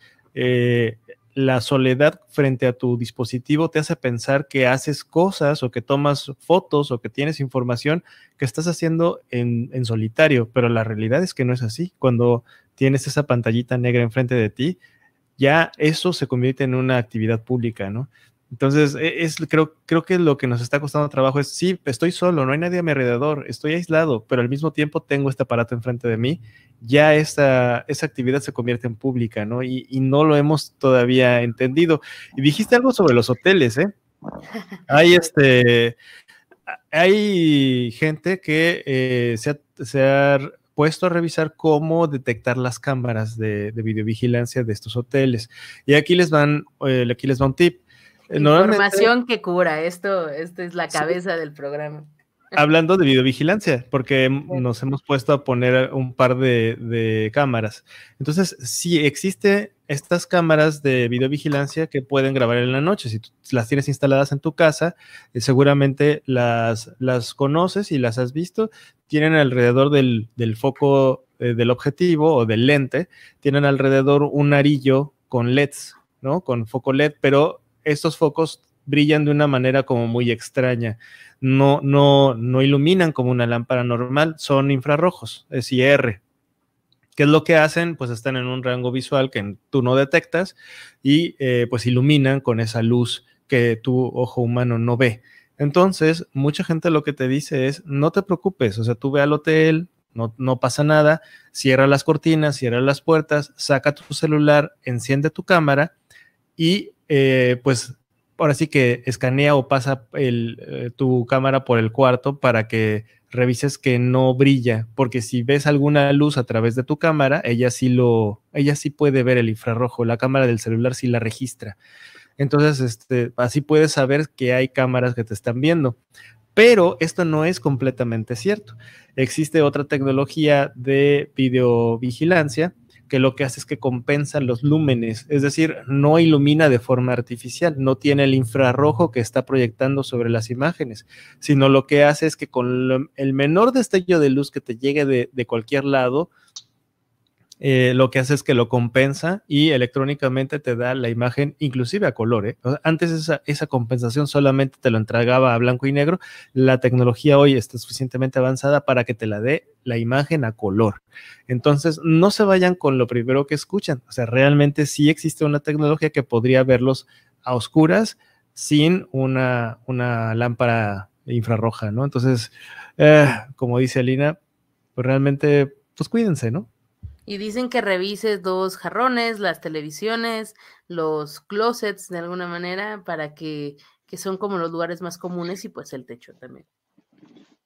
la soledad frente a tu dispositivo te hace pensar que haces cosas o que tomas fotos o que tienes información que estás haciendo en, solitario, pero la realidad es que no es así. Cuando tienes esa pantallita negra enfrente de ti, ya eso se convierte en una actividad pública, ¿no? Entonces, e, es, creo, creo que lo que nos está costando trabajo es, sí, estoy solo, no hay nadie a mi alrededor, estoy aislado, pero al mismo tiempo tengo este aparato enfrente de mí, ya esa, esa actividad se convierte en pública, ¿no? Y, no lo hemos todavía entendido. Y dijiste algo sobre los hoteles, ¿eh? Hay este, hay gente que eh, se, ha, puesto a revisar cómo detectar las cámaras de, videovigilancia de estos hoteles. Y aquí les van, eh, aquí les va un tip eh, Información que cura, esto, esto es la cabeza del programa. Hablando de videovigilancia, porque nos hemos puesto a poner un par de, cámaras. Entonces, si sí, existe estas cámaras de videovigilancia que pueden grabar en la noche. Si las tienes instaladas en tu casa, eh, seguramente las, las conoces y las has visto. Tienen alrededor del, foco eh, del objetivo o del lente, tienen alrededor un arillo con LEDs, ¿no? Con foco LED, pero estos focos brillan de una manera como muy extraña. No, no, no iluminan como una lámpara normal, son infrarrojos, es IR. ¿Qué es lo que hacen? Pues están en un rango visual que tú no detectas y eh, pues iluminan con esa luz que tu ojo humano no ve. Entonces, mucha gente lo que te dice es, no te preocupes, o sea, tú ve al hotel, no, no, pasa nada, cierra las cortinas, cierra las puertas, saca tu celular, enciende tu cámara y eh, pues ahora sí que escanea o pasa eh, tu cámara por el cuarto para que revises que no brilla, porque si ves alguna luz a través de tu cámara, ella sí lo, ella sí puede ver el infrarrojo, la cámara del celular sí la registra. Entonces, este, así puedes saber que hay cámaras que te están viendo. Pero esto no es completamente cierto. Existe otra tecnología de videovigilancia que lo que hace es que compensa los lúmenes, es decir, no ilumina de forma artificial, no tiene el infrarrojo que está proyectando sobre las imágenes, sino lo que hace es que con el menor destello de luz que te llegue de, de cualquier lado, eh, lo que hace es que lo compensa y electrónicamente te da la imagen inclusive a color. ¿eh? Antes esa, compensación solamente te lo entregaba a blanco y negro. La tecnología hoy está suficientemente avanzada para que te la dé la imagen a color. Entonces, no se vayan con lo primero que escuchan. O sea, realmente sí existe una tecnología que podría verlos a oscuras sin una, lámpara infrarroja, ¿no? Entonces, eh, como dice Alina, pues realmente, pues cuídense, ¿no? Y dicen que revises dos jarrones, las televisiones, los closets de alguna manera, para que, son como los lugares más comunes y pues el techo también.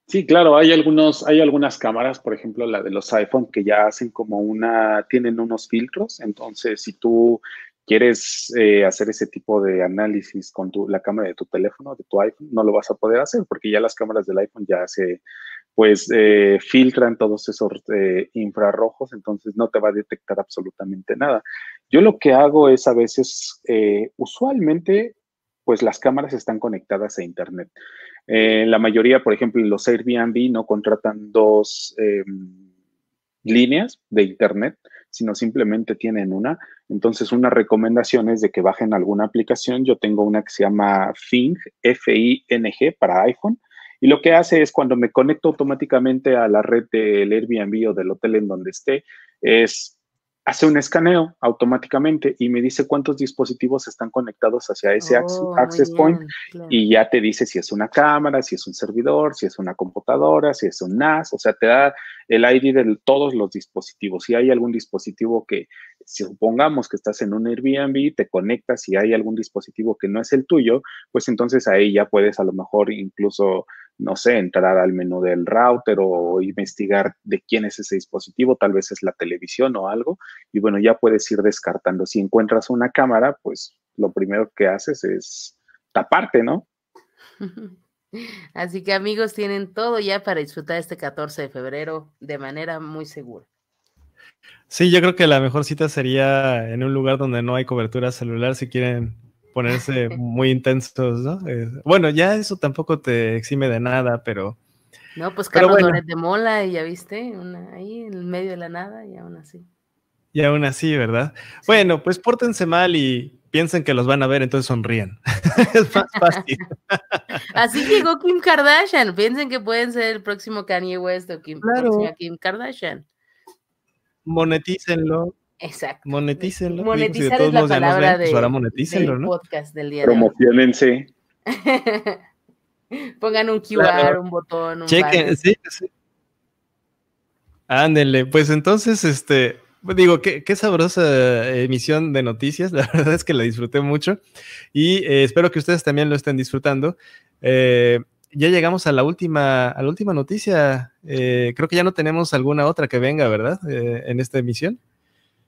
Sí, claro, hay algunos, hay algunas cámaras, por ejemplo, la de los iPhone, que ya hacen como una, tienen unos filtros. Entonces, si tú quieres eh, hacer ese tipo de análisis con tu, la cámara de tu teléfono, de tu iPhone, no lo vas a poder hacer porque ya las cámaras del iPhone ya se, pues eh, filtran todos esos eh, infrarrojos, entonces no te va a detectar absolutamente nada. Yo lo que hago es a veces, eh, usualmente, pues las cámaras están conectadas a Internet. la mayoría, por ejemplo, los Airbnb no contratan dos em, líneas de Internet, sino simplemente tienen una. Entonces, una recomendación es de que bajen alguna aplicación. Yo tengo una que se llama Fing, F-I-N-G, para iPhone y lo que hace es cuando me conecto automáticamente a la red del Airbnb o del hotel en donde esté, es hace un escaneo automáticamente y me dice cuántos dispositivos están conectados hacia ese oh, access point y ya te dice si es una cámara, si es un servidor, si es una computadora, si es un NAS, o sea, te da el ID de todos los dispositivos. Si hay algún dispositivo que, supongamos que estás en un Airbnb, te conectas, si hay algún dispositivo que no es el tuyo, pues entonces ahí ya puedes a lo mejor incluso no sé, entrar al menú del router o investigar de quién es ese dispositivo, tal vez es la televisión o algo, y bueno, ya puedes ir descartando. Si encuentras una cámara, pues lo primero que haces es taparte, ¿no? Así que amigos, tienen todo ya para disfrutar este 14 de febrero de manera muy segura. Sí, yo creo que la mejor cita sería en un lugar donde no hay cobertura celular, si quieren ponerse muy intensos, ¿no? Eh, bueno, ya eso tampoco te exime de nada, pero... No, pues Carlos bueno. de Mola, y ya viste, ahí en medio de la nada y aún así. Y aún así, ¿verdad? Bueno, pues pórtense mal y piensen que los van a ver, entonces sonríen. es más fácil. así llegó Kim Kardashian. Piensen que pueden ser el próximo Kanye West o Kim, claro. Monetícenlo. Exacto. Monetícenlo. Monetizar es la palabra pues podcast del día Promocionense. Pongan un QR, un botón, un Chequen, sí, pues entonces, este, digo, qué, qué, sabrosa emisión de noticias, la verdad es que la disfruté mucho y eh, espero que ustedes también lo estén disfrutando. Eh, ya llegamos a la última, a la última noticia, eh, creo que ya no tenemos alguna otra que venga, ¿verdad? en esta emisión.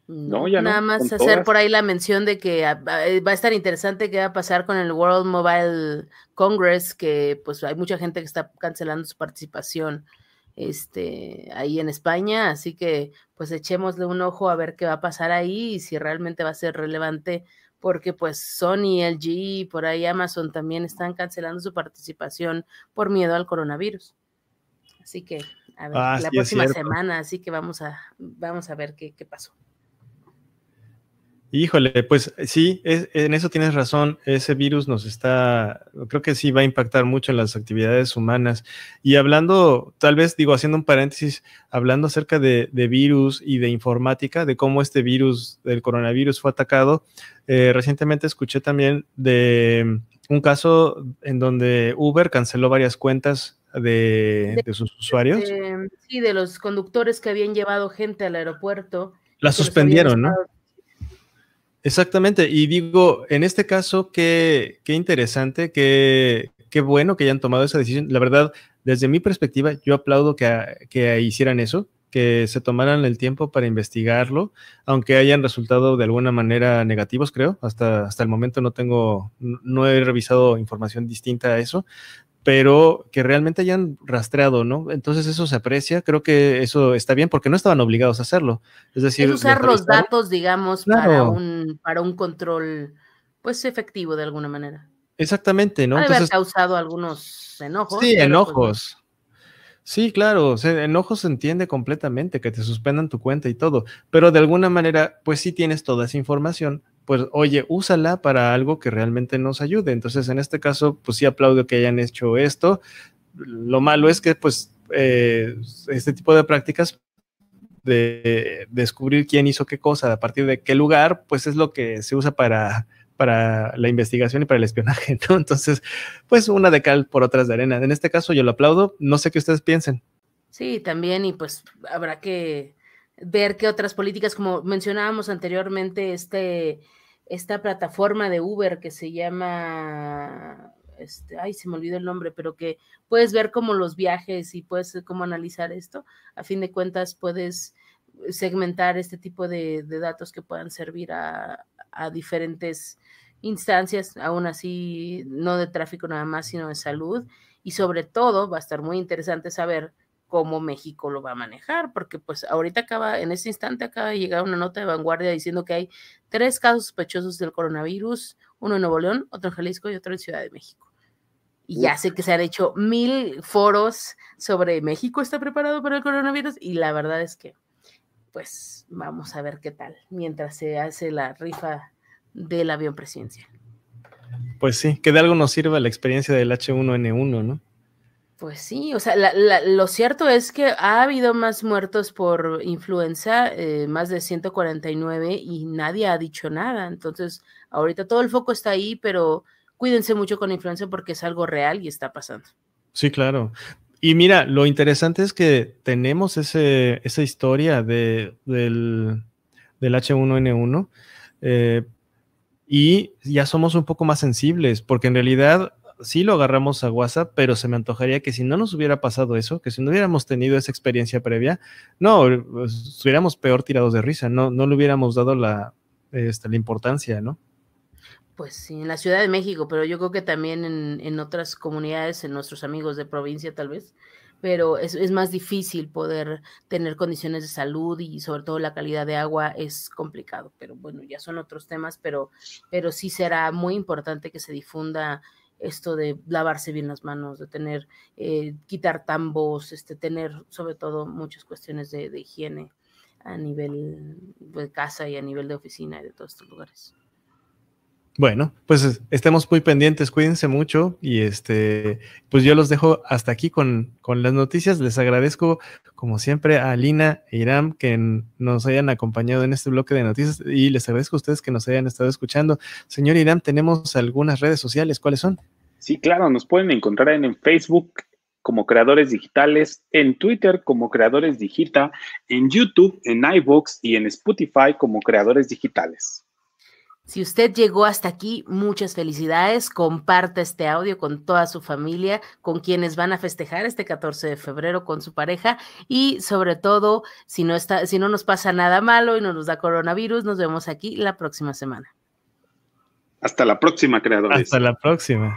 Mm, no, Nada más hacer por ahí la mención de que ah, eh, va a estar interesante qué va a pasar con el World Mobile Congress, que pues hay mucha gente que está cancelando su participación este, ahí en España, así que pues echémosle un ojo a ver qué va a pasar ahí y si realmente va a ser relevante, porque pues Sony, LG y por ahí Amazon también están cancelando su participación por miedo al coronavirus. Así que, a ver, ah, la próxima semana, así que vamos a, vamos a ver qué pasó. Híjole, pues sí, en eso tienes razón. Ese virus nos está, creo que sí va a impactar mucho en las actividades humanas. Y hablando, tal vez digo, haciendo un paréntesis, hablando acerca de, virus y de informática, de cómo este virus, del coronavirus, fue atacado, eh, recientemente escuché también de mm, un caso en donde Uber canceló varias cuentas de, de sus usuarios. Este, sí, de los conductores que habían llevado gente al aeropuerto. La suspendieron, ¿no? Exactamente, y digo, en este caso, qué, qué interesante, qué, qué bueno que hayan tomado esa decisión. La verdad, desde mi perspectiva, yo aplaudo que, ah, hicieran eso, que se tomaran el tiempo para investigarlo, aunque hayan resultado de alguna manera negativos, creo. Hasta, hasta el momento no tengo, no he revisado información distinta a eso pero que realmente hayan rastreado, ¿no? Entonces eso se aprecia, creo que eso está bien porque no estaban obligados a hacerlo. Es decir, usar los datos, digamos, para, un, control, pues efectivo de alguna manera. Exactamente, ¿no? haber causado algunos enojos. Sí, pues, enojos. Sí, claro, enojos se entiende completamente que te suspendan tu cuenta y todo, pero de alguna manera, pues sí tienes toda esa información pues oye, úsala para algo que realmente nos ayude. Entonces, en este caso, pues sí aplaudo que hayan hecho esto. Lo malo es que, pues, eh, este tipo de prácticas de descubrir quién hizo qué cosa, a partir de qué lugar, pues es lo que se usa para, para la investigación y para el espionaje, ¿no? Entonces, pues una de cal por otras de arena. En este caso yo lo aplaudo, no sé qué ustedes piensen. Sí, también, y pues habrá que ver qué otras políticas, como mencionábamos anteriormente, este, esta plataforma de Uber que se llama, este, ay, se me olvidó el nombre, pero que puedes ver como los viajes y puedes eh, cómo analizar esto. A fin de cuentas, puedes segmentar este tipo de, datos que puedan servir a, a diferentes instancias, aún así, no de tráfico nada más, sino de salud. Y sobre todo, va a estar muy interesante saber cómo México lo va a manejar, porque pues ahorita acaba, en este instante acaba de llegar una nota de vanguardia diciendo que hay tres casos sospechosos del coronavirus, uno en Nuevo León, otro en Jalisco y otro en Ciudad de México. Y ya sé que se han hecho mil foros sobre México está preparado para el coronavirus y la verdad es que pues vamos a ver qué tal mientras se hace la rifa del avión presidencial. Pues sí, que de algo nos sirva la experiencia del H1N1, ¿no? Pues sí, o sea, lo cierto es que ha habido más muertos por influenza, eh, más de 149, y nadie ha dicho nada. Entonces, ahorita todo el foco está ahí, pero cuídense mucho con la influenza porque es algo real y está pasando. Sí, claro. Y mira, lo interesante es que tenemos ese, esa historia del, H1N1 eh, y ya somos un poco más sensibles, porque en realidad sí lo agarramos a WhatsApp, pero se me antojaría que si no nos hubiera pasado eso, que si no hubiéramos tenido esa experiencia previa, no, pues, estuviéramos peor tirados de risa, no, no le hubiéramos dado la, este, la importancia, ¿no? Pues sí, en la Ciudad de México, pero yo creo que también en, otras comunidades, en nuestros amigos de provincia tal vez, pero es, más difícil poder tener condiciones de salud y sobre todo la calidad de agua es complicado, pero bueno, ya son otros temas, pero, pero sí será muy importante que se difunda esto de lavarse bien las manos, de tener, eh, quitar tambos, este, tener sobre todo muchas cuestiones de, higiene a nivel de casa y a nivel de oficina y de todos estos lugares. Bueno, pues estemos muy pendientes, cuídense mucho y este, pues yo los dejo hasta aquí con, con las noticias. Les agradezco como siempre a Lina e Iram que nos hayan acompañado en este bloque de noticias y les agradezco a ustedes que nos hayan estado escuchando. Señor Iram, tenemos algunas redes sociales, ¿cuáles son? Sí, claro, nos pueden encontrar en Facebook como creadores digitales, en Twitter como creadores digita, en YouTube, en iVoox y en Spotify como creadores digitales. Si usted llegó hasta aquí, muchas felicidades. Comparta este audio con toda su familia, con quienes van a festejar este 14 de febrero con su pareja y sobre todo, si no está si no nos pasa nada malo y no nos da coronavirus, nos vemos aquí la próxima semana. Hasta la próxima, creadores. Hasta la próxima.